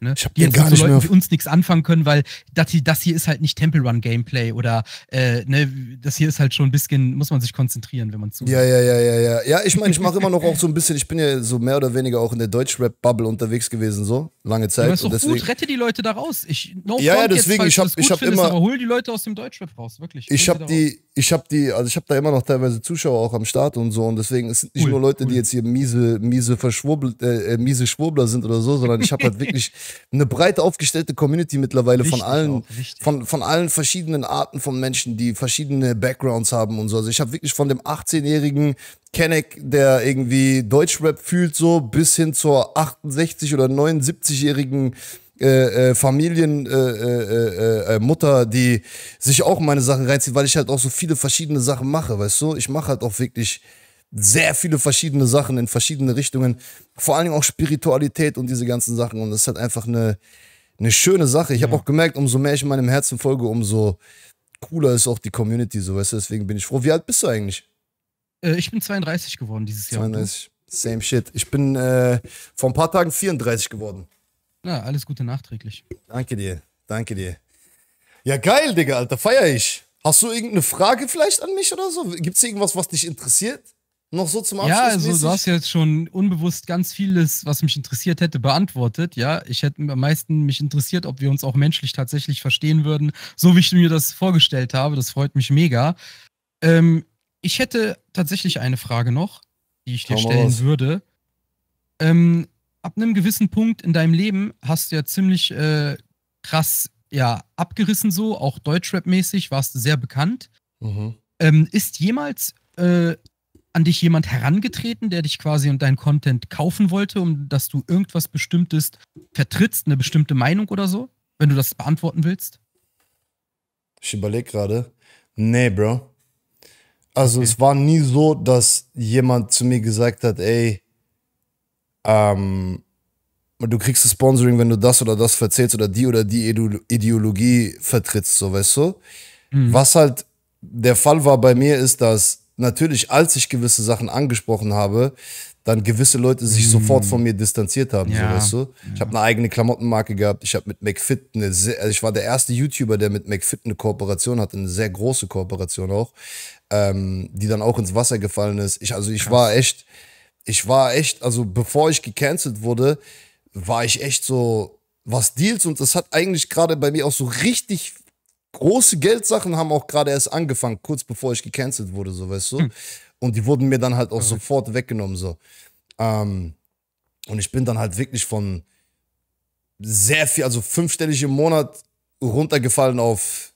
[SPEAKER 1] Ne? Ich hab die jetzt gar mit so Leuten wie uns nichts anfangen können, weil das hier, das hier ist halt nicht Temple Run Gameplay oder äh, ne, das hier ist halt schon ein bisschen, muss man sich konzentrieren, wenn man zu. Ja, ja, ja, ja,
[SPEAKER 2] ja. Ja, ich meine, ich mache immer noch auch so ein bisschen, ich bin ja so mehr oder weniger auch in der Deutschrap-Bubble unterwegs gewesen, so lange Zeit. Aber ist doch gut,
[SPEAKER 1] rette die Leute da raus. Ich, no ja, ja, deswegen, jetzt, ich habe hab immer. Aber hol die Leute aus dem Deutschrap raus, wirklich. Ich habe die,
[SPEAKER 2] ich habe die, also ich habe da immer noch teilweise Zuschauer auch am Start und so und deswegen es sind nicht nur Leute, cool. die jetzt hier miese, miese Verschwurbel, äh, äh, miese Schwurbler sind oder so, sondern ich habe halt wirklich <laughs> eine breit aufgestellte Community mittlerweile richtig von allen, auch, von, von allen verschiedenen Arten von Menschen, die verschiedene Backgrounds haben und so. Also ich habe wirklich von dem 18-jährigen Kenneck, der irgendwie Deutschrap fühlt, so bis hin zur 68- oder 79-jährigen äh, äh, Familienmutter, äh, äh, äh, äh die sich auch meine Sachen reinzieht, weil ich halt auch so viele verschiedene Sachen mache, weißt du? Ich mache halt auch wirklich sehr viele verschiedene Sachen in verschiedene Richtungen, vor allem auch Spiritualität und diese ganzen Sachen und das ist halt einfach eine, eine schöne Sache. Ich habe auch gemerkt, umso mehr ich meinem Herzen folge, umso cooler ist auch die Community, so weißt du, deswegen bin ich froh. Wie alt bist du eigentlich?
[SPEAKER 1] Äh, ich bin 32 geworden dieses Jahr. 32.
[SPEAKER 2] Same shit. Ich bin äh, vor ein paar Tagen 34 geworden.
[SPEAKER 1] Na, ja, alles Gute nachträglich.
[SPEAKER 2] Danke dir. Danke dir. Ja, geil, Digga, Alter. Feier ich. Hast du irgendeine Frage vielleicht an mich oder so? Gibt es irgendwas, was dich interessiert? Noch so zum Abschluss? Ja, also du hast
[SPEAKER 1] jetzt schon unbewusst ganz vieles, was mich interessiert hätte, beantwortet. Ja, ich hätte am meisten mich interessiert, ob wir uns auch menschlich tatsächlich verstehen würden, so wie ich mir das vorgestellt habe. Das freut mich mega. Ähm, ich hätte tatsächlich eine Frage noch, die ich dir Komm stellen aus. würde. Ähm, ab einem gewissen Punkt in deinem Leben hast du ja ziemlich äh, krass ja, abgerissen, so, auch Deutschrap-mäßig, warst du sehr bekannt. Mhm. Ähm, ist jemals äh, an dich jemand herangetreten, der dich quasi und deinen Content kaufen wollte, um dass du irgendwas Bestimmtes vertrittst, eine bestimmte Meinung oder so? Wenn du das beantworten willst?
[SPEAKER 2] Ich überlege gerade. Nee, Bro. Also okay. es war nie so, dass jemand zu mir gesagt hat, ey, ähm, du kriegst das Sponsoring, wenn du das oder das verzählst oder die oder die Ideologie vertrittst, so weißt du. Mhm. Was halt der Fall war bei mir, ist, dass natürlich, als ich gewisse Sachen angesprochen habe, dann gewisse Leute sich mhm. sofort von mir distanziert haben, ja. so weißt du. Ich habe eine eigene Klamottenmarke gehabt, ich habe mit McFit eine sehr, also ich war der erste YouTuber, der mit McFit eine Kooperation hatte, eine sehr große Kooperation auch ähm, die dann auch ins Wasser gefallen ist. Ich, also ich Krass. war echt, ich war echt, also bevor ich gecancelt wurde, war ich echt so, was Deals und das hat eigentlich gerade bei mir auch so richtig große Geldsachen haben auch gerade erst angefangen, kurz bevor ich gecancelt wurde, so weißt du. Hm. Und die wurden mir dann halt auch okay. sofort weggenommen, so. Ähm, und ich bin dann halt wirklich von sehr viel, also fünfstellig im Monat runtergefallen auf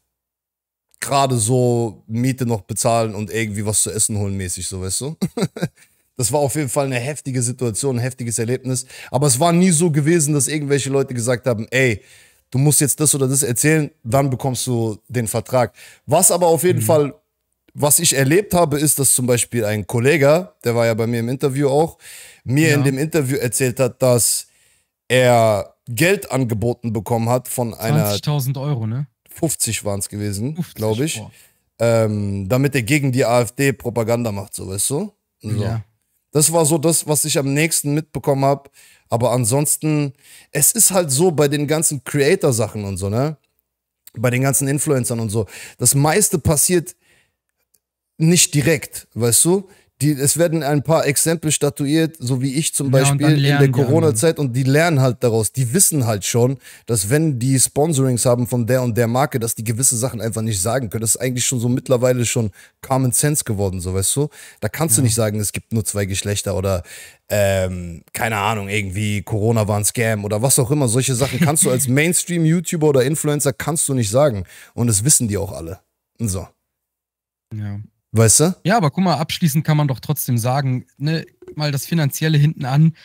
[SPEAKER 2] gerade so Miete noch bezahlen und irgendwie was zu essen holen mäßig, so weißt du. <laughs> Das war auf jeden Fall eine heftige Situation, ein heftiges Erlebnis. Aber es war nie so gewesen, dass irgendwelche Leute gesagt haben, ey, du musst jetzt das oder das erzählen, dann bekommst du den Vertrag. Was aber auf jeden mhm. Fall, was ich erlebt habe, ist, dass zum Beispiel ein Kollege, der war ja bei mir im Interview auch, mir ja. in dem Interview erzählt hat, dass er Geld angeboten bekommen hat von einer... 20.000 Euro, ne? 50 waren es gewesen, glaube ich. Ähm, damit er gegen die AfD Propaganda macht, so weißt du? So. Ja. Das war so das, was ich am nächsten mitbekommen habe. Aber ansonsten, es ist halt so bei den ganzen Creator-Sachen und so, ne? Bei den ganzen Influencern und so. Das meiste passiert nicht direkt, weißt du? die, es werden ein paar Exempel statuiert, so wie ich zum Beispiel in der Corona-Zeit und die lernen halt daraus. Die wissen halt schon, dass wenn die Sponsorings haben von der und der Marke, dass die gewisse Sachen einfach nicht sagen können. Das ist eigentlich schon so mittlerweile schon Common Sense geworden, so weißt du. Da kannst ja. du nicht sagen, es gibt nur zwei Geschlechter oder ähm, keine Ahnung, irgendwie Corona war ein Scam oder was auch immer. Solche Sachen kannst du als <laughs> Mainstream-YouTuber oder Influencer kannst du nicht sagen. Und das wissen die auch alle. so. Ja. Weißt du?
[SPEAKER 1] Ja, aber guck mal, abschließend kann man doch trotzdem sagen, ne, mal das Finanzielle hinten an.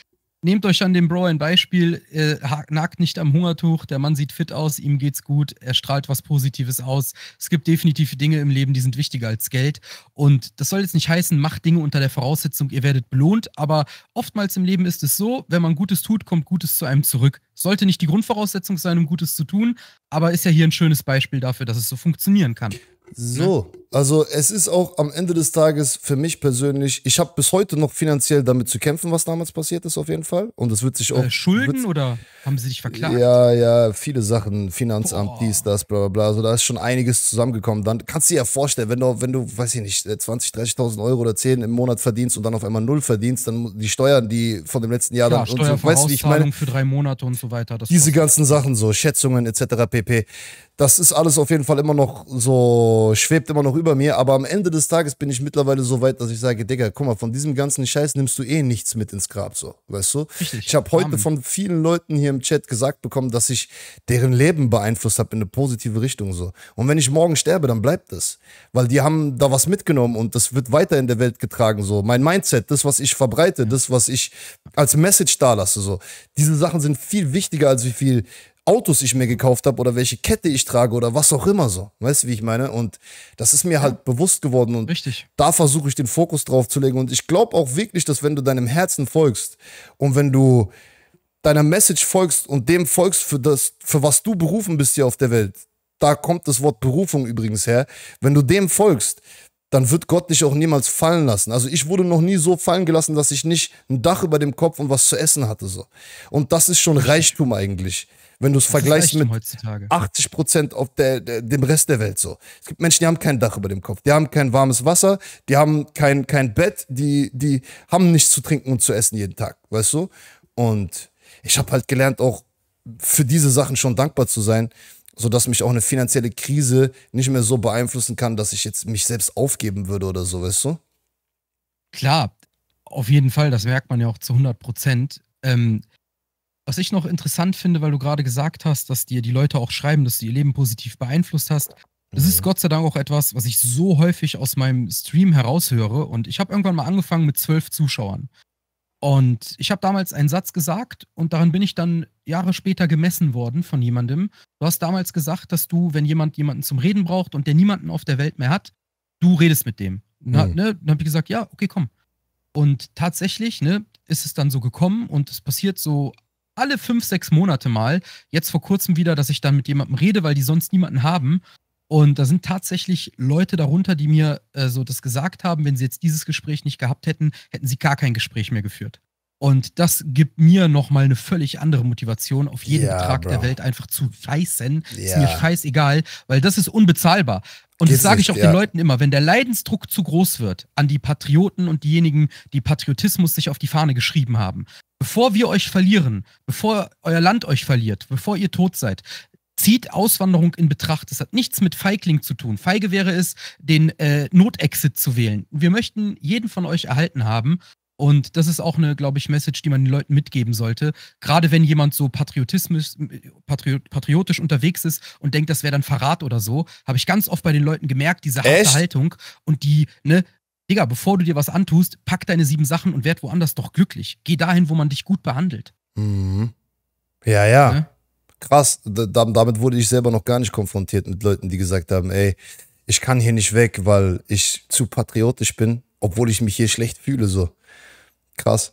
[SPEAKER 1] Nehmt euch an dem Bro ein Beispiel, äh, nagt nicht am Hungertuch, der Mann sieht fit aus, ihm geht's gut, er strahlt was Positives aus. Es gibt definitiv Dinge im Leben, die sind wichtiger als Geld. Und das soll jetzt nicht heißen, macht Dinge unter der Voraussetzung, ihr werdet belohnt, aber oftmals im Leben ist es so, wenn man Gutes tut, kommt Gutes zu einem zurück. Sollte nicht die Grundvoraussetzung sein, um Gutes zu tun, aber ist ja hier ein schönes Beispiel dafür, dass es so funktionieren kann. Ne? So,
[SPEAKER 2] also es ist auch am Ende des Tages für mich persönlich, ich habe bis heute noch finanziell damit zu kämpfen, was damals passiert ist auf jeden Fall. Und es wird sich äh, auch... Äh,
[SPEAKER 1] Schulden oder haben sie sich verklagt? Ja,
[SPEAKER 2] ja, viele Sachen, Finanzamt, Boah. dies, das, bla bla bla. Also da ist schon einiges zusammengekommen. Dann kannst du dir ja vorstellen, wenn du, wenn du, weiß ich nicht, 20, äh, 30.000 Euro oder 10 im Monat verdienst und dann auf einmal null verdienst, dann die Steuern, die von dem letzten Jahr Klar, dann... Und so, weißt du, ich meine...
[SPEAKER 1] für drei Monate und so weiter. diese
[SPEAKER 2] ganzen Sachen so, Schätzungen etc. pp. Das ist alles auf jeden Fall immer noch so, schwebt immer noch über über mir, aber am Ende des Tages bin ich mittlerweile so weit, dass ich sage, Digga, guck mal, von diesem ganzen Scheiß nimmst du eh nichts mit ins Grab, so, weißt du? Richtig. Ich habe heute von vielen Leuten hier im Chat gesagt bekommen, dass ich deren Leben beeinflusst habe in eine positive Richtung, so. Und wenn ich morgen sterbe, dann bleibt das, weil die haben da was mitgenommen und das wird weiter in der Welt getragen, so. Mein Mindset, das, was ich verbreite, das, was ich als Message da lasse, so. Diese Sachen sind viel wichtiger, als wie viel Autos ich mir gekauft habe oder welche Kette ich trage oder was auch immer so. Weißt du, wie ich meine? Und das ist mir ja. halt bewusst geworden und Richtig. da versuche ich den Fokus drauf zu legen. Und ich glaube auch wirklich, dass wenn du deinem Herzen folgst und wenn du deiner Message folgst und dem folgst, für das, für was du berufen bist hier auf der Welt, da kommt das Wort Berufung übrigens her, wenn du dem folgst, dann wird Gott dich auch niemals fallen lassen. Also ich wurde noch nie so fallen gelassen, dass ich nicht ein Dach über dem Kopf und was zu essen hatte. So. Und das ist schon Reichtum eigentlich. Wenn du es vergleichst mit heutzutage? 80 Prozent auf der, der, dem Rest der Welt so. Es gibt Menschen, die haben kein Dach über dem Kopf, die haben kein warmes Wasser, die haben kein, kein Bett, die, die haben nichts zu trinken und zu essen jeden Tag, weißt du? Und ich habe halt gelernt, auch für diese Sachen schon dankbar zu sein, sodass mich auch eine finanzielle Krise nicht mehr so beeinflussen kann, dass ich jetzt mich selbst aufgeben würde oder so, weißt du?
[SPEAKER 1] Klar, auf jeden Fall, das merkt man ja auch zu 100 Prozent. Ähm, was ich noch interessant finde, weil du gerade gesagt hast, dass dir die Leute auch schreiben, dass du ihr Leben positiv beeinflusst hast. Das ist mhm. Gott sei Dank auch etwas, was ich so häufig aus meinem Stream heraushöre. Und ich habe irgendwann mal angefangen mit zwölf Zuschauern. Und ich habe damals einen Satz gesagt und daran bin ich dann Jahre später gemessen worden von jemandem. Du hast damals gesagt, dass du, wenn jemand jemanden zum Reden braucht und der niemanden auf der Welt mehr hat, du redest mit dem. Na, mhm. ne? Dann habe ich gesagt, ja, okay, komm. Und tatsächlich ne, ist es dann so gekommen und es passiert so alle fünf, sechs Monate mal. Jetzt vor kurzem wieder, dass ich dann mit jemandem rede, weil die sonst niemanden haben. Und da sind tatsächlich Leute darunter, die mir äh, so das gesagt haben, wenn sie jetzt dieses Gespräch nicht gehabt hätten, hätten sie gar kein Gespräch mehr geführt. Und das gibt mir nochmal eine völlig andere Motivation, auf jeden yeah, Betrag Bro. der Welt einfach zu scheißen. Yeah. Ist mir scheißegal, weil das ist unbezahlbar. Und Geht's das sage ich auch ja. den Leuten immer, wenn der Leidensdruck zu groß wird an die Patrioten und diejenigen, die Patriotismus sich auf die Fahne geschrieben haben, bevor wir euch verlieren, bevor euer Land euch verliert, bevor ihr tot seid, zieht Auswanderung in Betracht. Es hat nichts mit Feigling zu tun. Feige wäre es, den äh, Notexit zu wählen. Wir möchten jeden von euch erhalten haben. Und das ist auch eine, glaube ich, Message, die man den Leuten mitgeben sollte. Gerade wenn jemand so Patriotismus, patriot, patriotisch unterwegs ist und denkt, das wäre dann Verrat oder so, habe ich ganz oft bei den Leuten gemerkt, diese harte Haltung und die, ne, Digga, bevor du dir was antust, pack deine sieben Sachen und werd woanders doch glücklich. Geh dahin, wo man dich gut behandelt.
[SPEAKER 2] Mhm. Ja, ja. Ne? Krass, da, damit wurde ich selber noch gar nicht konfrontiert mit Leuten, die gesagt haben, ey, ich kann hier nicht weg, weil ich zu patriotisch bin, obwohl ich mich hier schlecht fühle, so. Krass.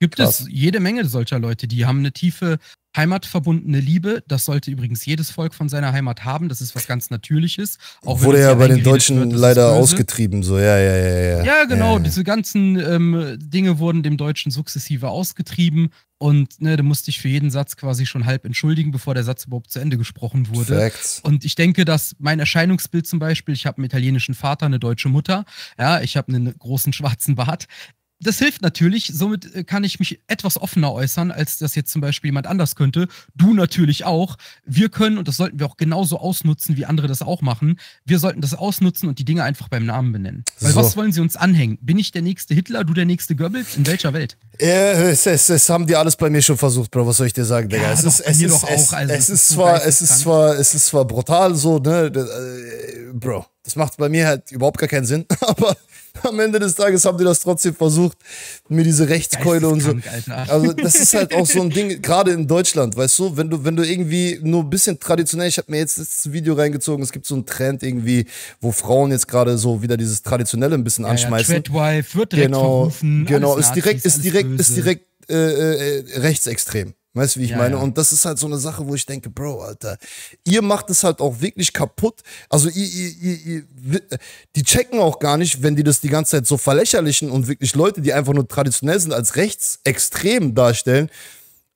[SPEAKER 1] Gibt Krass. es jede Menge solcher Leute, die haben eine tiefe heimatverbundene Liebe. Das sollte übrigens jedes Volk von seiner Heimat haben. Das ist was ganz Natürliches. Auch Wurde ja bei den Deutschen wird, leider ausgetrieben,
[SPEAKER 2] so, ja, ja, ja, ja. Ja, genau. Ja, ja.
[SPEAKER 1] Diese ganzen ähm, Dinge wurden dem Deutschen sukzessive ausgetrieben. Und ne, da musste ich für jeden Satz quasi schon halb entschuldigen, bevor der Satz überhaupt zu Ende gesprochen wurde. Facts. Und ich denke, dass mein Erscheinungsbild zum Beispiel, ich habe einen italienischen Vater, eine deutsche Mutter, ja, ich habe einen großen schwarzen Bart das hilft natürlich. Somit äh, kann ich mich etwas offener äußern, als das jetzt zum Beispiel jemand anders könnte. Du natürlich auch. Wir können, und das sollten wir auch genauso ausnutzen, wie andere das auch machen, wir sollten das ausnutzen und die Dinge einfach beim Namen benennen. Weil so. was wollen sie uns anhängen? Bin ich der nächste Hitler, du der nächste Goebbels? In welcher Welt?
[SPEAKER 2] Ja, es, es, es haben die alles bei mir schon versucht, Bro. Was soll ich dir sagen, Digga? Also, es, ist, es, ist, zwar, es ist zwar, es ist zwar brutal so, ne? Äh, Bro. Das macht bei mir halt überhaupt gar keinen Sinn. <laughs> Aber am Ende des Tages haben die das trotzdem versucht, mir diese Rechtskeule und so.
[SPEAKER 1] Also das ist halt auch so ein
[SPEAKER 2] Ding, gerade in Deutschland, weißt du, wenn du, wenn du irgendwie nur ein bisschen traditionell, ich habe mir jetzt das Video reingezogen, es gibt so einen Trend irgendwie, wo Frauen jetzt gerade so wieder dieses Traditionelle ein bisschen ja, anschmeißen. Ja, Treadwife, wird direkt genau, verrufen, genau, ist direkt, Nazis, ist direkt, ist direkt, ist direkt äh, äh, äh rechtsextrem. Weißt du, wie ich ja, meine? Ja. Und das ist halt so eine Sache, wo ich denke, Bro, Alter, ihr macht es halt auch wirklich kaputt. Also ihr, ihr, ihr, ihr, die checken auch gar nicht, wenn die das die ganze Zeit so verlächerlichen und wirklich Leute, die einfach nur traditionell sind, als rechtsextrem darstellen,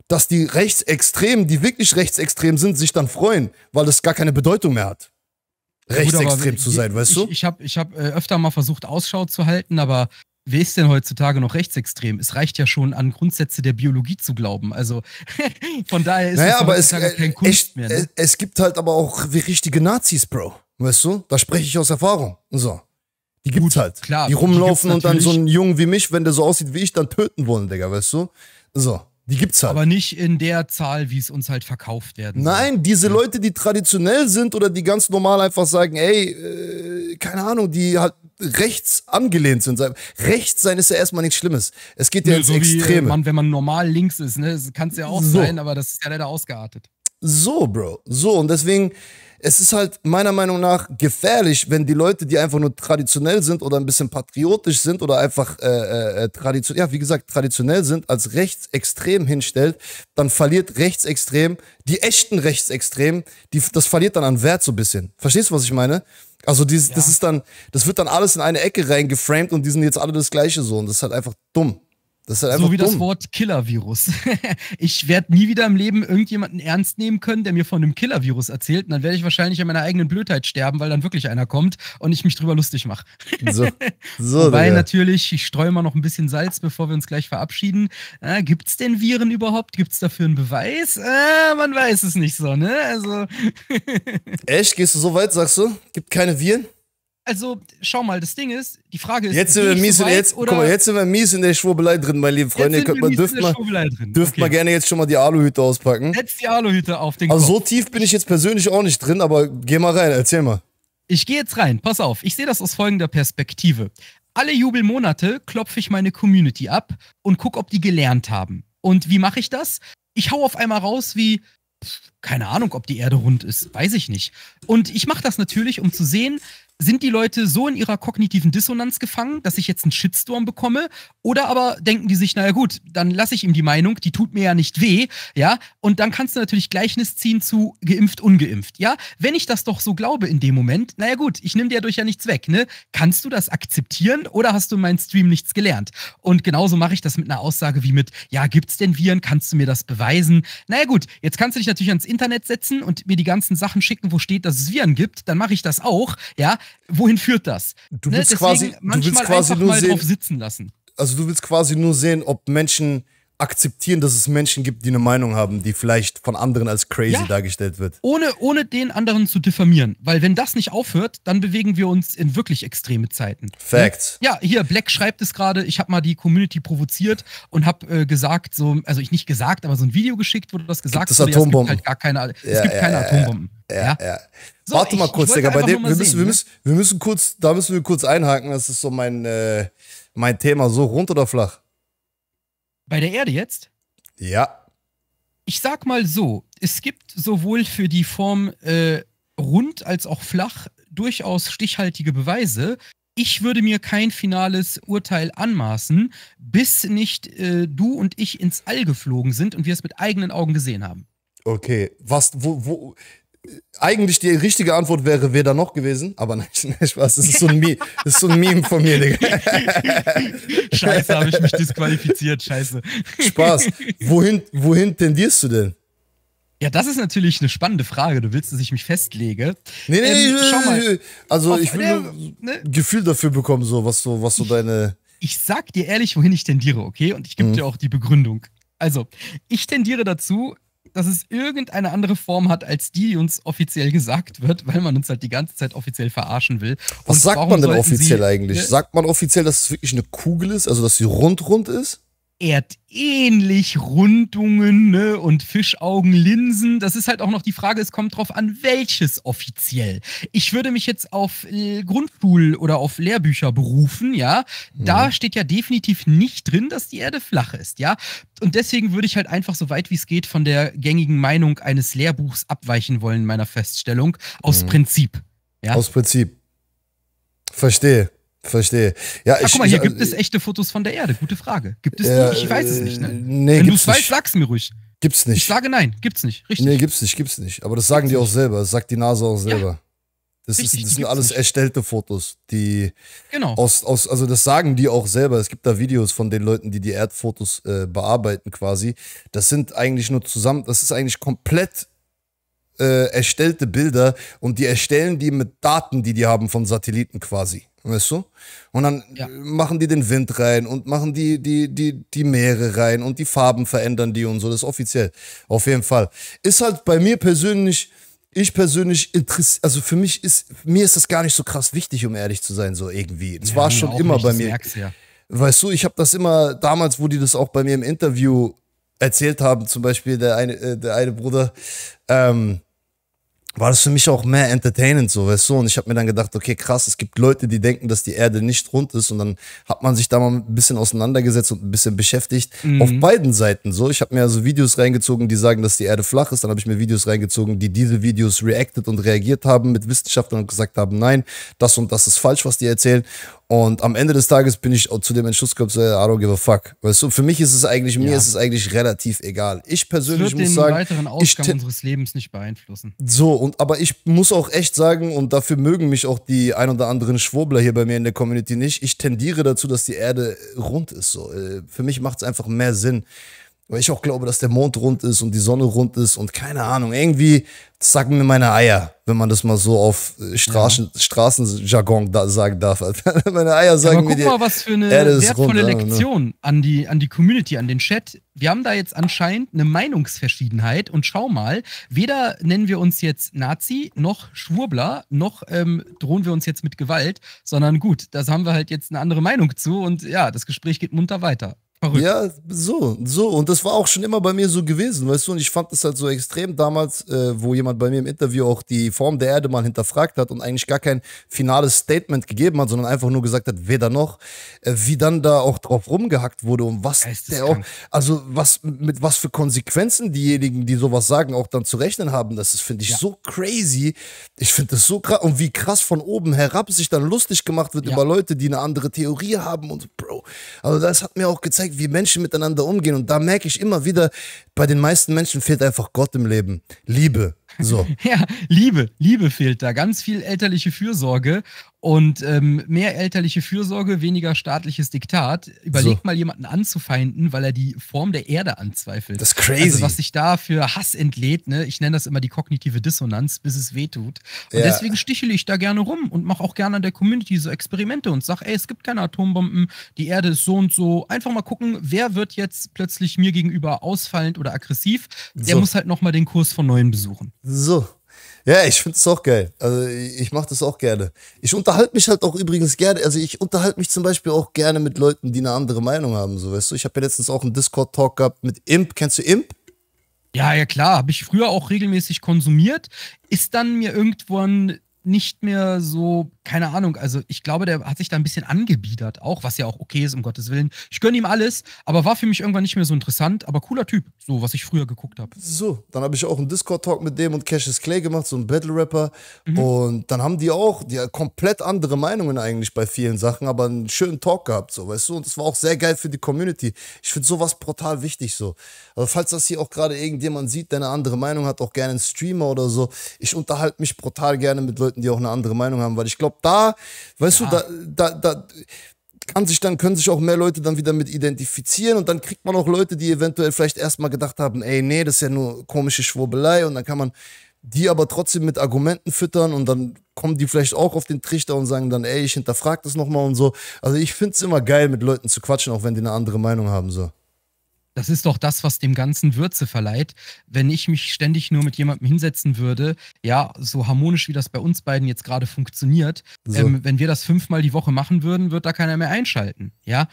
[SPEAKER 2] dass die Rechtsextremen, die wirklich rechtsextrem sind, sich dann freuen, weil das gar keine Bedeutung mehr hat. Ja, rechtsextrem gut, zu sein, ich, weißt du? Ich,
[SPEAKER 1] ich habe ich hab, äh, öfter mal versucht, Ausschau zu halten, aber wer ist denn heutzutage noch rechtsextrem? Es reicht ja schon an Grundsätze der Biologie zu glauben. Also <laughs> von daher ist naja, es aber äh, kein Kunst echt, mehr. Äh, ne?
[SPEAKER 2] Es gibt halt aber auch wie richtige Nazis, Bro. Weißt du? Da spreche ich aus Erfahrung. So. Die gibt's
[SPEAKER 1] halt. Klar, die rumlaufen die und dann so einen
[SPEAKER 2] Jungen wie mich, wenn der so aussieht wie ich, dann töten wollen, Digga, weißt du?
[SPEAKER 1] So. Die gibt's halt. Aber nicht in der Zahl, wie es uns halt verkauft werden Nein,
[SPEAKER 2] soll. diese Leute, die traditionell sind oder die ganz normal einfach sagen, ey, äh, keine Ahnung, die halt rechts angelehnt sind. Rechts sein ist ja erstmal nichts Schlimmes. Es geht ja ins so äh, Extreme. Wie, man,
[SPEAKER 1] wenn man normal links ist, ne? kann es ja auch so. sein, aber das ist ja leider ausgeartet.
[SPEAKER 2] So, Bro. So, und deswegen, es ist halt meiner Meinung nach gefährlich, wenn die Leute, die einfach nur traditionell sind oder ein bisschen patriotisch sind oder einfach äh, äh, äh traditionell, ja, wie gesagt, traditionell sind, als rechtsextrem hinstellt, dann verliert rechtsextrem, die echten rechtsextrem, die, das verliert dann an Wert so ein bisschen. Verstehst du, was ich meine? Also dieses, ja. das ist dann, das wird dann alles in eine Ecke reingeframed und die sind jetzt alle das Gleiche so und das ist halt einfach dumm. Das ist halt so wie dumm. das Wort
[SPEAKER 1] Killer-Virus. <laughs> ich werde nie wieder im Leben irgendjemanden ernst nehmen können, der mir von einem Killer-Virus erzählt. Und dann werde ich wahrscheinlich an meiner eigenen Blödheit sterben, weil dann wirklich einer kommt und ich mich drüber lustig mache. so. so <laughs> Weil natürlich, ich streue mal noch ein bisschen Salz, bevor wir uns gleich verabschieden. Äh, Gibt es denn Viren überhaupt? Gibt es dafür einen Beweis? Äh, man weiß es nicht so, ne? Also. <laughs> Echt? Gehst du so weit, sagst du? Gibt keine Viren? also, schau mal, das Ding ist, die Frage ist. Jetzt sind wir mies, so in, jetzt, guck mal, jetzt
[SPEAKER 2] sind wir mies in der Schwurbelei drin, meine lieben Freunde. Ihr könnt mal, dürft, mal, dürft okay. mal gerne jetzt schon mal die Aluhüte auspacken. Setz
[SPEAKER 1] die Aluhüte auf den Kopf. Also, so tief bin ich jetzt
[SPEAKER 2] persönlich auch nicht drin, aber geh mal rein, erzähl mal.
[SPEAKER 1] Ich gehe jetzt rein, pass auf, ich sehe das aus folgender Perspektive. Alle Jubelmonate klopfe ich meine Community ab und gucke, ob die gelernt haben. Und wie mache ich das? Ich hau auf einmal raus wie, keine Ahnung, ob die Erde rund ist, weiß ich nicht. Und ich mache das natürlich, um zu sehen, sind die Leute so in ihrer kognitiven Dissonanz gefangen, dass ich jetzt einen Shitstorm bekomme? Oder aber denken die sich, naja gut, dann lasse ich ihm die Meinung, die tut mir ja nicht weh, ja? Und dann kannst du natürlich Gleichnis ziehen zu geimpft, ungeimpft, ja? Wenn ich das doch so glaube in dem Moment, naja gut, ich nehme dir dadurch ja nichts weg, ne? Kannst du das akzeptieren oder hast du in meinem Stream nichts gelernt? Und genauso mache ich das mit einer Aussage wie mit, ja, gibt's denn Viren? Kannst du mir das beweisen? Naja gut, jetzt kannst du dich natürlich ans Internet setzen und mir die ganzen Sachen schicken, wo steht, dass es Viren gibt, dann mache ich das auch, ja? wohin führt das? Du ne, willst ne? quasi, du willst quasi nur sehen,
[SPEAKER 2] Also du willst quasi nur sehen, ob Menschen akzeptieren, dass es Menschen gibt, die eine Meinung haben, die vielleicht von anderen als crazy ja, dargestellt wird.
[SPEAKER 1] Ohne, ohne den anderen zu diffamieren. Weil wenn das nicht aufhört, dann bewegen wir uns in wirklich extreme Zeiten. Facts. Ja, hier, Black schreibt es gerade, ich habe mal die Community provoziert und habe äh, gesagt, so, also ich nicht gesagt, aber so ein Video geschickt, wo das gesagt wurde. Ja, es gibt halt gar keine, es ja, gibt keine Atombomben. Ja, ja. So, Warte ich, mal kurz, Digga, bei dem, wir, sehen, müssen, wir, ne? müssen,
[SPEAKER 2] wir müssen kurz, da müssen wir kurz einhaken, das ist so mein, äh, mein Thema, so rund oder flach?
[SPEAKER 1] Bei der Erde jetzt? Ja. Ich sag mal so, es gibt sowohl für die Form äh, rund als auch flach durchaus stichhaltige Beweise. Ich würde mir kein finales Urteil anmaßen, bis nicht äh, du und ich ins All geflogen sind und wir es mit eigenen Augen gesehen haben.
[SPEAKER 2] Okay, was, wo, wo, eigentlich die richtige Antwort wäre, weder noch gewesen? Aber nein, <laughs> nein Spaß. Das ist so ein, Meme, das ist so ein Meme von mir, Digga. <laughs> Scheiße,
[SPEAKER 1] habe ich mich disqualifiziert. Scheiße. Spaß. Wohin, wohin tendierst du denn? Ja, das ist natürlich eine spannende Frage. Du willst, dass ich mich festlege. Nee, nee, ähm, nee, schau mal. Also, Auf, ich will äh, ein ne? Gefühl dafür bekommen, so, was so, was so deine. Ich sag dir ehrlich, wohin ich tendiere, okay? Und ich gebe mhm. dir auch die Begründung. Also, ich tendiere dazu, dass es irgendeine andere Form hat, als die, die uns offiziell gesagt wird, weil man uns halt die ganze Zeit offiziell verarschen will. Was und sagt man denn offiziell sie, eigentlich?
[SPEAKER 2] Sagt man offiziell, dass es wirklich eine Kugel ist, also dass sie rund rund ist?
[SPEAKER 1] erdähnlich Rundungen ne? und Fischaugenlinsen. Das ist halt auch noch die Frage, es kommt drauf an, welches offiziell. Ich würde mich jetzt auf äh, Grundschul- oder auf Lehrbücher berufen, ja. Mhm. Da steht ja definitiv nicht drin, dass die Erde flach ist, ja. Und deswegen würde ich halt einfach so weit wie es geht von der gängigen Meinung eines Lehrbuchs abweichen wollen, meiner Feststellung, aus mhm. Prinzip.
[SPEAKER 2] Ja? Aus Prinzip. Verstehe. Verstehe. Ja, ah, ich, Ach, guck mal, hier ich, gibt es äh,
[SPEAKER 1] echte Fotos von der Erde. Gute Frage. Gibt es äh, die? Ich weiß es nicht. Ne? Äh, nee, Wenn du es weißt, sag's mir ruhig. Gibt's nicht. Ich sage nein, gibt's nicht. Richtig. Nee, gibt's nicht, gibt's nicht.
[SPEAKER 2] Aber das sagen die auch selber. Das sagt die NASA auch selber. Ja. Das, Richtig, ist, das sind alles nicht. erstellte Fotos, die genau. aus, aus, also das sagen die auch selber. Es gibt da Videos von den Leuten, die die Erdfotos äh, bearbeiten quasi. Das sind eigentlich nur zusammen, das ist eigentlich komplett äh, erstellte Bilder und die erstellen die mit Daten, die die haben von Satelliten quasi weißt du? Und dann ja. machen die den Wind rein und machen die, die, die, die Meere rein und die Farben verändern die und so, das ist offiziell. Auf jeden Fall. Ist halt bei mir persönlich, ich persönlich interessiert, also für mich ist, mir ist das gar nicht so krass wichtig, um ehrlich zu sein, so irgendwie. Das ja, war schon immer nicht, bei mir. Merkst, ja. Weißt du, ich habe das immer damals, wo die das auch bei mir im Interview erzählt haben, zum Beispiel der eine, äh, der eine Bruder, ähm, war das für mich auch mehr entertainend, so, weißt du? Und ich habe mir dann gedacht, okay, krass, es gibt Leute, die denken, dass die Erde nicht rund ist und dann hat man sich da mal ein bisschen auseinandergesetzt und ein bisschen beschäftigt, mhm. auf beiden Seiten, so. Ich habe mir also Videos reingezogen, die sagen, dass die Erde flach ist, dann habe ich mir Videos reingezogen, die diese Videos reacted und reagiert haben mit Wissenschaftlern und gesagt haben, nein, das und das ist falsch, was die erzählen. Und am Ende des Tages bin ich zu dem Entschluss gekommen, so, I don't give a fuck. Weißt du, für mich ist es eigentlich, mir ja. ist es eigentlich relativ egal.
[SPEAKER 1] Ich persönlich muss sagen. muss den sagen. weiteren Ausgang unseres Lebens nicht beeinflussen. So,
[SPEAKER 2] und aber ich muss auch echt sagen, und dafür mögen mich auch die ein oder anderen Schwurbler hier bei mir in der Community nicht, ich tendiere dazu, dass die Erde rund ist. So. Äh, für mich macht es einfach mehr Sinn. Weil ich auch glaube, dass der Mond rund ist und die Sonne rund ist und keine Ahnung. Irgendwie sagen mir meine Eier, wenn man das mal so auf äh, Straßen, ja. Straßenjargon da sagen darf. <laughs> meine Eier sagen mir. ja, aber mir guck mal, was für eine wertvolle rund, Lektion
[SPEAKER 1] ne? an, die, an die Community, an den Chat. Wir haben da jetzt anscheinend eine Meinungsverschiedenheit und schau mal, weder nennen wir uns jetzt Nazi, noch Schwurbler, noch ähm, drohen wir uns jetzt mit Gewalt, sondern gut, da haben wir halt jetzt eine andere Meinung zu und ja, das Gespräch geht munter weiter. Verrückt. Ja, so, so.
[SPEAKER 2] Und das war auch schon immer bei mir so gewesen, weißt du? Und ich fand das halt so extrem damals, äh, wo jemand bei mir im Interview auch die Form der Erde mal hinterfragt hat und eigentlich gar kein finales Statement gegeben hat, sondern einfach nur gesagt hat, weder noch, äh, wie dann da auch drauf rumgehackt wurde und was der auch, also was, mit was für Konsequenzen diejenigen, die sowas sagen, auch dann zu rechnen haben. Das finde ich, ja. so crazy. Ich finde das so krass. Und wie krass von oben herab sich dann lustig gemacht wird ja. über Leute, die eine andere Theorie haben und Bro. Also das hat mir auch gezeigt, zeigt, wie Menschen miteinander umgehen. Und da merke ich immer wieder, bei den meisten Menschen fehlt einfach Gott im Leben. Liebe. So.
[SPEAKER 1] <laughs> ja, Liebe, Liebe fehlt da. Ganz viel elterliche Fürsorge und ähm, mehr elterliche Fürsorge, weniger staatliches Diktat. Überleg so. mal, jemanden anzufeinden, weil er die Form der Erde anzweifelt. Das ist crazy. Also, was sich da für Hass entlädt, ne? ich nenne das immer die kognitive Dissonanz, bis es wehtut. Und ja. deswegen stichele ich da gerne rum und mache auch gerne an der Community so Experimente und sage, ey, es gibt keine Atombomben, die Erde ist so und so. Einfach mal gucken, wer wird jetzt plötzlich mir gegenüber ausfallend oder aggressiv. Der so. muss halt nochmal den Kurs von Neuem besuchen. So.
[SPEAKER 2] Ja, ich finde es auch geil. Also ich mache das auch gerne. Ich unterhalte mich halt auch übrigens gerne. Also ich unterhalte mich zum Beispiel auch gerne mit Leuten, die eine andere Meinung haben. So, weißt du, ich habe ja letztens auch einen Discord-Talk gehabt mit Imp. Kennst du Imp?
[SPEAKER 1] Ja, ja klar. Habe ich früher auch regelmäßig konsumiert. Ist dann mir irgendwann nicht mehr so keine Ahnung, also ich glaube, der hat sich da ein bisschen angebiedert, auch, was ja auch okay ist, um Gottes Willen. Ich gönne ihm alles, aber war für mich irgendwann nicht mehr so interessant, aber cooler Typ, so was ich früher geguckt habe.
[SPEAKER 2] So, dann habe ich auch einen Discord-Talk mit dem und Cassius Clay gemacht, so ein Battle-Rapper. Mhm. Und dann haben die auch die komplett andere Meinungen eigentlich bei vielen Sachen, aber einen schönen Talk gehabt, so, weißt du? Und es war auch sehr geil für die Community. Ich finde sowas brutal wichtig, so. Also, falls das hier auch gerade irgendjemand sieht, der eine andere Meinung hat, auch gerne einen Streamer oder so. Ich unterhalte mich brutal gerne mit Leuten, die auch eine andere Meinung haben, weil ich glaube, ab da, weißt ja. du, da, da, da kann sich dann, können sich auch mehr Leute dann wieder mit identifizieren und dann kriegt man auch Leute, die eventuell vielleicht erstmal gedacht haben, ey, nee, das ist ja nur komische Schwurbelei und dann kann man die aber trotzdem mit Argumenten füttern und dann kommen die vielleicht auch auf den Trichter und sagen dann, ey, ich hinterfrag das nochmal und so. Also ich finde es immer geil, mit Leuten zu quatschen, auch wenn die eine andere Meinung haben, so.
[SPEAKER 1] Das ist doch das, was dem Ganzen Würze verleiht. Wenn ich mich ständig nur mit jemandem hinsetzen würde, ja, so harmonisch wie das bei uns beiden jetzt gerade funktioniert, so. ähm, wenn wir das fünfmal die Woche machen würden, wird da keiner mehr einschalten. Ja,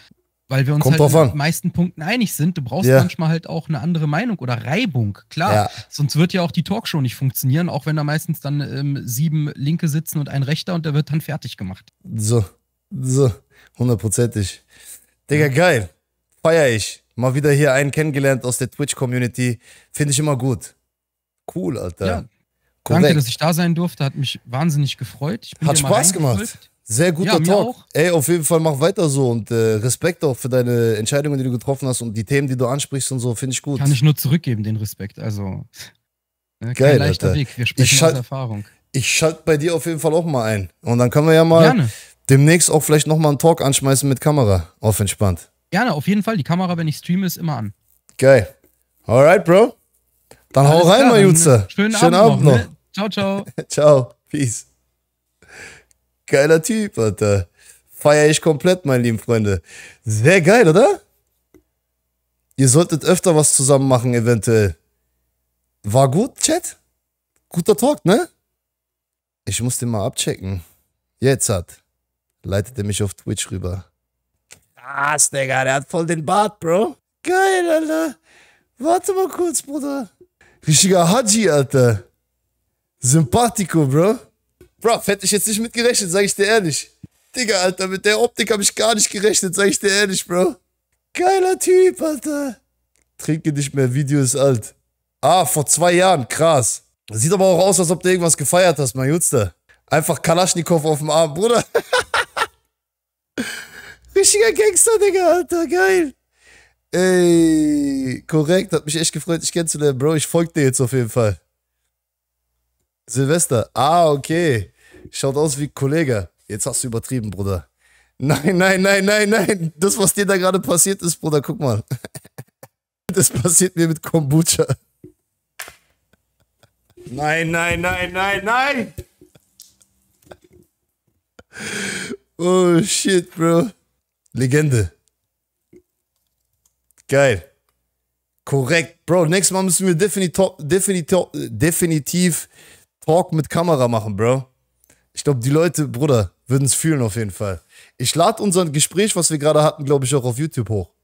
[SPEAKER 1] weil wir uns Kommt halt in den meisten Punkten einig sind. Du brauchst ja. manchmal halt auch eine andere Meinung oder Reibung, klar. Ja. Sonst wird ja auch die Talkshow nicht funktionieren, auch wenn da meistens dann ähm, sieben Linke sitzen und ein Rechter und der wird dann fertig gemacht.
[SPEAKER 2] So, so, hundertprozentig. Digga, geil. Feier ich. Mal wieder hier einen kennengelernt aus der Twitch-Community. Finde ich immer gut. Cool, Alter. Ja. Danke, dass
[SPEAKER 1] ich da sein durfte. Hat mich wahnsinnig gefreut. Hat Spaß gemacht. Sehr guter ja, Talk.
[SPEAKER 2] Auch. Ey, auf jeden Fall mach weiter so und äh, Respekt auch für deine Entscheidungen, die du getroffen hast und die Themen, die du ansprichst und so, finde ich gut. Kann ich nur
[SPEAKER 1] zurückgeben, den Respekt. Also, äh, Geil, leichter Alter. Weg. Wir sprechen aus Erfahrung.
[SPEAKER 2] Ich schalte bei dir auf jeden Fall auch mal ein. Und dann können wir ja mal Gerne. demnächst auch vielleicht nochmal einen Talk anschmeißen mit Kamera. Auf entspannt.
[SPEAKER 1] Gerne, auf jeden Fall. Die Kamera, wenn ich streame, ist immer an.
[SPEAKER 2] Geil. Alright, Bro. Dann Alles hau rein, klar, Majuze. Schönen, Schönen Abend, Abend noch. noch. Ne? Ciao, ciao. <laughs> ciao. Peace. Geiler Typ, Alter. Feier ich komplett, meine lieben Freunde. Sehr geil, oder? Ihr solltet öfter was zusammen machen, eventuell. War gut, Chat? Guter Talk, ne? Ich muss den mal abchecken. Jetzt hat. Leitet er mich auf Twitch rüber. Krass, Digga, der hat voll den Bart, Bro. Geil, Alter. Warte mal kurz, Bruder. Richtiger Haji, Alter. Sympathico, Bro. Bro, hätte ich jetzt nicht mitgerechnet, sag ich dir ehrlich. Digga, Alter, mit der Optik habe ich gar nicht gerechnet, sag ich dir ehrlich, Bro. Geiler Typ, Alter. Trinke nicht mehr, Video ist alt. Ah, vor zwei Jahren, krass. Sieht aber auch aus, als ob du irgendwas gefeiert hast, mein Jutster. Einfach Kalaschnikow auf dem Arm, Bruder. <laughs> Richtiger Gangster, Digga, Alter, geil. Ey, korrekt, hat mich echt gefreut, dich kennenzulernen, Bro. Ich folge dir jetzt auf jeden Fall. Silvester, ah, okay. Schaut aus wie Kollege. Jetzt hast du übertrieben, Bruder. Nein, nein, nein, nein, nein. Das, was dir da gerade passiert ist, Bruder, guck mal. <laughs> Das passiert mir mit Kombucha. Nein, nein, nein, nein, nein. Oh shit, bro. Legende. Geil. Korrekt. Bro, nächstes Mal müssen wir definitiv, Talk mit Kamera machen, Bro. Ich glaube, die Leute, Bruder, würden es fühlen auf jeden Fall. Ich lade unser Gespräch, was wir gerade hatten, glaube ich, auch auf YouTube hoch.